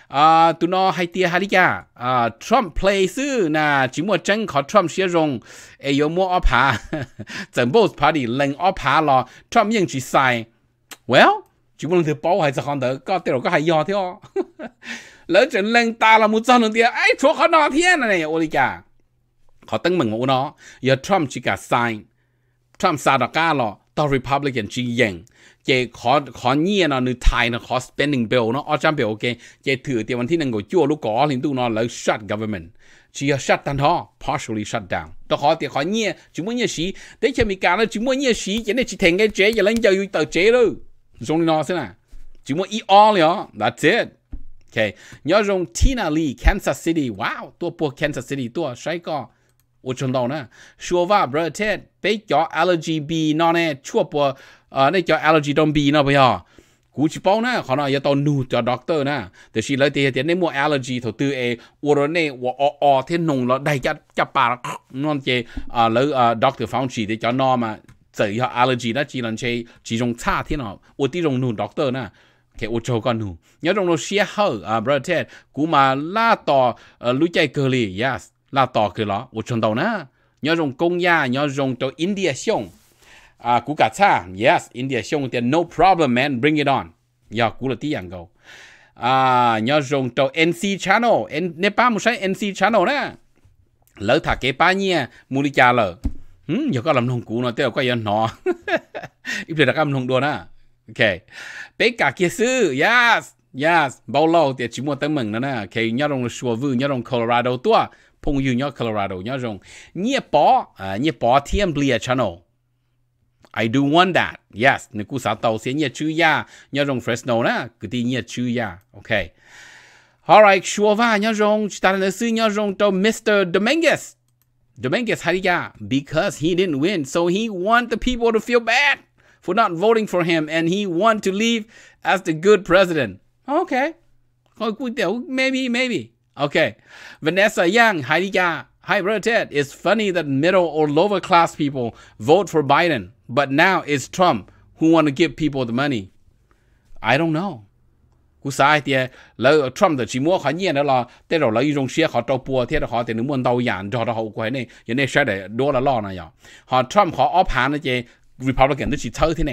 à tụi nó hay tia hay ya à Trump play sư chỉ mua chân khó Trump xia rong e yo mua ở phá <laughs> chẳng bố phá đi lo Trump nhưng chỉ well chỉ muốn thứ bao hay sao không được có tiêu có hay do thế <laughs> lỡ trận lên ta là một dân đường tiền ấy chỗ khó nó thiên này ô đi chà họ tăng mừng ngủ nó giờ Trump chỉ cả sign Trump sao đó cả Republican chỉ yên chỉ khó khó nhiên nó nữ Thái nó khó spending bill nó ở trong bill ok chỉ thử tiền vấn thiên ngồi chua lúc có liên tu nó lỡ shut government chỉ shut down họ partially shut down đó khó tiền khó nhiên chỉ muốn nhiên sĩ để cho mình cả nó chỉ muốn nhiên sĩ chỉ này chỉ thành cái chế giờ lên giờ yêu tờ chế rồi dùng nó thế nào chỉ muốn eat all that's it นนาทีีลคคซั้อ OK，你要用 Tina Lee Kansas ็ i t y 哇、wow,，多播ัว n s a s City 多谁个？我知道呢，说话 bro 这别叫 a l l e ป g y B 那呢，错อ啊、呃、จ叫 a l l บีน y 当 B ่不要。กูชิปอนะขอนะอย่าตอนนูจะด็อกเตอร์นะแต่ชีเลยเตียเตียในมัวแอลเลอร์จีถตือเอวอรเน่วอออเทนงเราได้จะจะปากนอนเจอ่าแล้วอ่อด็อกเตอร์ฟาวชีไดี๋จะนอมาเจอยาแอลเลอร์จีนะจีนันเชจีจงชาที่นาอวดที่จงนูด็อกเตอร์นะ cái ô châu con hù nhớ trong đó share hở à brother Ted cú mà la tò ờ, lũ chạy cơ lì yes la tò cơ ló ô chân đầu na nhớ trong công gia nhớ trong cho India xong à cú cả cha yes India xong thì no problem man bring it on giờ cú là tí dạng gầu à nhớ trong cho NC channel N Nepal một cái NC channel nè lỡ thà cái ba nhia mua đi cha lỡ hmm giờ có làm nông cú nó tiêu có gì nó <laughs> ít được các làm nông đua nè Okay. Beka kiesu. Yes. Yes. Bao lâu thì chỉ mua tới mừng nữa nè. Khi nhớ rong sùa vư, nhớ rong Colorado tua. Phong yu nhớ Colorado, nhớ rong. Nhớ bỏ, à, nhớ bỏ thêm blia channel. I do want that. Yes. Nếu cú sao tàu sẽ nhớ chú ya. Nhớ rong Fresno nè. Cứ tí nhớ chú ya. Okay. Alright. Sùa va nhớ rong. Chúng ta đã sư nhớ rong tàu Mr. Dominguez. Dominguez, how do you Because he didn't win, so he want the people to feel bad. for not voting for him and he want to leave as the good president. Okay. Maybe, maybe. Okay. Vanessa Yang, Heidi Ya, Hi, Brother Ted. It's funny that middle or lower class people vote for Biden, but now it's Trump who want to give people the money. I don't know. Cú sai tiệt, lỡ Trump thì chỉ mua khó nhiên đó là, thế rồi lỡ dùng xe họ trâu bùa, thế rồi họ thì nếu muốn đầu giản cho họ quay này, giờ này sẽ để đua là lo này nhở. Họ Trump họ ốp hàng nay gio nay se đe trump ho op hang nay Republican 都是抽天呢，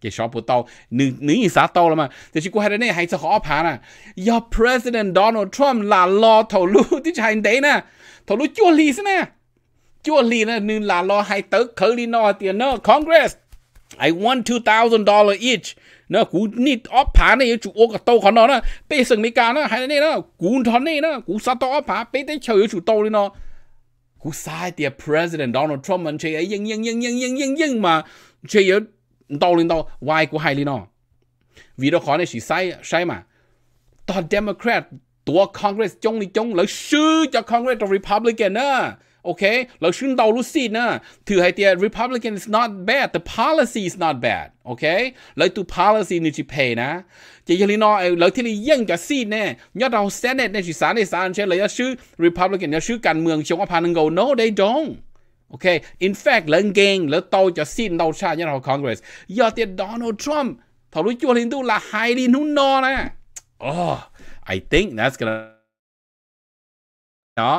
给小不到，你你一啥到了嘛？但是过海的那还是好怕呢。要 President Donald Trump 拉老头路，这是还得呢，头路脚力是呢，脚力呢，你拉老还得口里那点呢，Congress。I want two thousand dollar each นะกูนี่ออฟผาเนี่ยจูโอกโตขอนอนะเป้สึงมีการนะไฮนี่นะกูทอนนี่นะกูซาตอออฟผาเป้ได้เชียวอยู่จูโตเลยเนาะ cú sai tiệt president Donald Trump mình chơi ấy nhưng nhưng nhưng nhưng nhưng nhưng mà chơi ấy đâu lên đâu why cú hay lên nó vì đó khó này chỉ sai sai mà tòa Democrat ตัว Congress đi cho Congress จาก Republican นะ okay? เราชื่นดาลุสินะถือให้เตีย Republican is not bad the policy is not bad okay เลยตัว policy นี่จีเพนะจะยังลีนอเอเลยที่ลียิ่งจะซีแน่ยอดเรา Senate ในสิสานในสานเช่นเลยชื่อ Republican เนี่ยชื่อการเมืองเชียงว่าพานังเกา no they don't okay in fact เลิงเก่งแล้วโตจะซีนเราชาติยอดเรา Congress ยอดเตีย Donald Trump ถอรู้จวนลินดูละไฮลินหุ่นนอนะ oh I think that's gonna เนาะ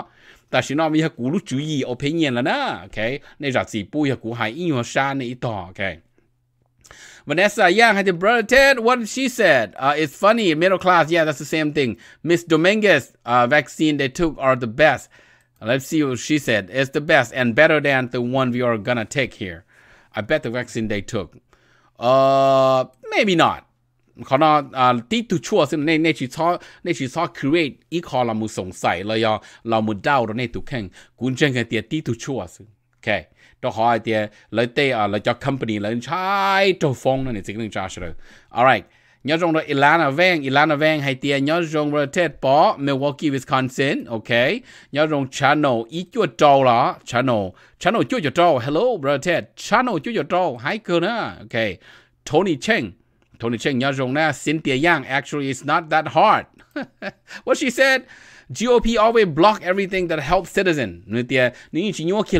但是呢，我一股路注意 opinion 了呢，OK，你日時杯一股係應用山呢度，OK。Vanessa Yang had brother what she said. Uh, it's funny, middle class. Yeah, that's the same thing. Miss Dominguez, uh, vaccine they took are the best. Let's see what she said. It's the best and better than the one we are gonna take here. I bet the vaccine they took. Uh, maybe not. 可能啊，啲都錯先，你你去錯，你去錯 create 依個เรา冇สงสัยเลยอ่ะเรา冇 doubt ในตัวเข่งกุญแจเดียที่ตัวชั่วสิโอเคตัวหอยเดียเลยเตอ่ะเลยจะ company เลยใช้ตัวฟงนั่นนี่สิ่งหนึ่งจ้าเสร็จ alright ย้อนจงเราอิลานาแวงอิลานาแวงให้เตียย้อนจงประเทศปอมิลวอกกี้วิสคอนซินโอเคย้อนจงชานอลอีจั่วโตละชานอลชานอลจั่วโตฮัลโหลประเทศชานอลจั่วโตไฮเกอร์นะโอเคโทนี่เชง Tony Cheng Yazhongna, Cynthia Yang, actually it's not that hard. <laughs> what she said, GOP always block everything that helps citizen. Người ta, nếu chỉ nhớ kia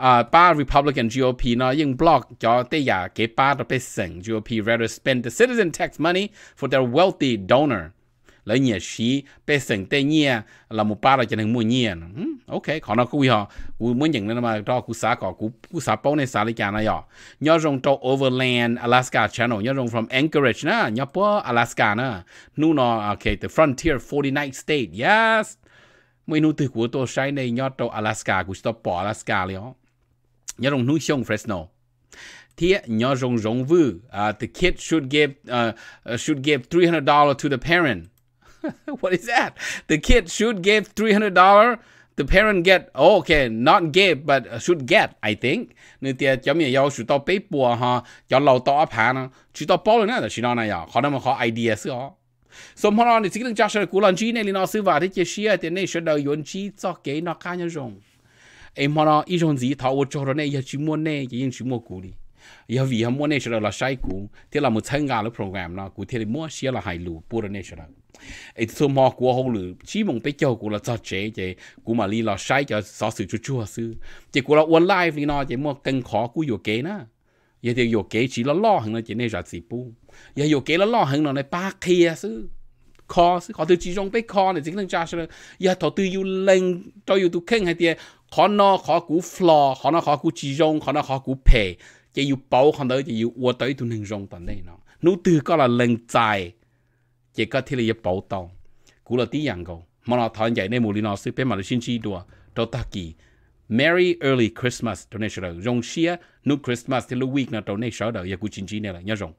uh, ba Republican GOP nó ยัง block cho tây giả cái ba đó bên GOP rather spend the citizen tax money for their wealthy donor. lấy nhẹ xí bê sừng tê nhẹ là một ba là cho nên mua nhẹ ừ, ok khó nó cũng họ cũng muốn nhận nên mà cho cũng xả cỏ cũng cũng xả bao này xả lấy chả này nhở nhớ rong cho overland Alaska channel nhớ rong from Anchorage nè nhớ po Alaska nè nu nó ok à, the frontier 49 state yes mấy nu từ của tôi sai này nhớ cho Alaska cũng stop bỏ Alaska liền nhớ rong núi sông Fresno thì nhớ rong rong vư à, the kid should give uh, should give $300 to the parent <laughs> what is that? The kid should give $300. The parent get, oh, okay, not give, but uh, should get, I think. Nên tia cho mình yêu chú ta bếp bùa ha, cho lâu tao áp hàng, chú ta bao lên nữa, chúng ta này à, họ đang có idea xí họ. So mà nó thì cái cần chắc sẽ cố lên chi này, nó sư vào thì chỉ xia thì nên sẽ đầu yến chi cho cái nó cá nhân dùng. Em mà nó ý hơn gì thảo cho nó này, giờ chỉ muốn này, chỉ yên chỉ muốn cố đi. giờ vì họ muốn này sẽ là sai cố, thế là một thằng gà là program nó, cố thế là mua xia là hài lù, bùa này sẽ ai số mò của hậu lử chỉ mong bé châu của là cho chế chế của mà li là sai cho xóa sự chua chua sư chế của là online vì nó chế mua cần khó của vô kế na giờ thì vô kế chỉ là lo hơn là chế này ra gì bu giờ vô là lo hơn là này ba kia sư khó khó từ chỉ trong bé khó này chính cha sư giờ thọ từ yêu lên cho yêu tu khen hay tiền khó nó khó cú flaw khó nó khó cú chỉ trong khó nó khó cú pè chế yêu bảo khó tới chế yêu uo tới tu nên tận đây nó nụ từ có là lên tài 也个提了一包刀，古了地样个，马拉唐在内穆里纳斯边马的星期多到达基。Merry Early Christmas 都那时候，用些 New Christmas 的 week 呢都那时候也古经济呢了，你讲。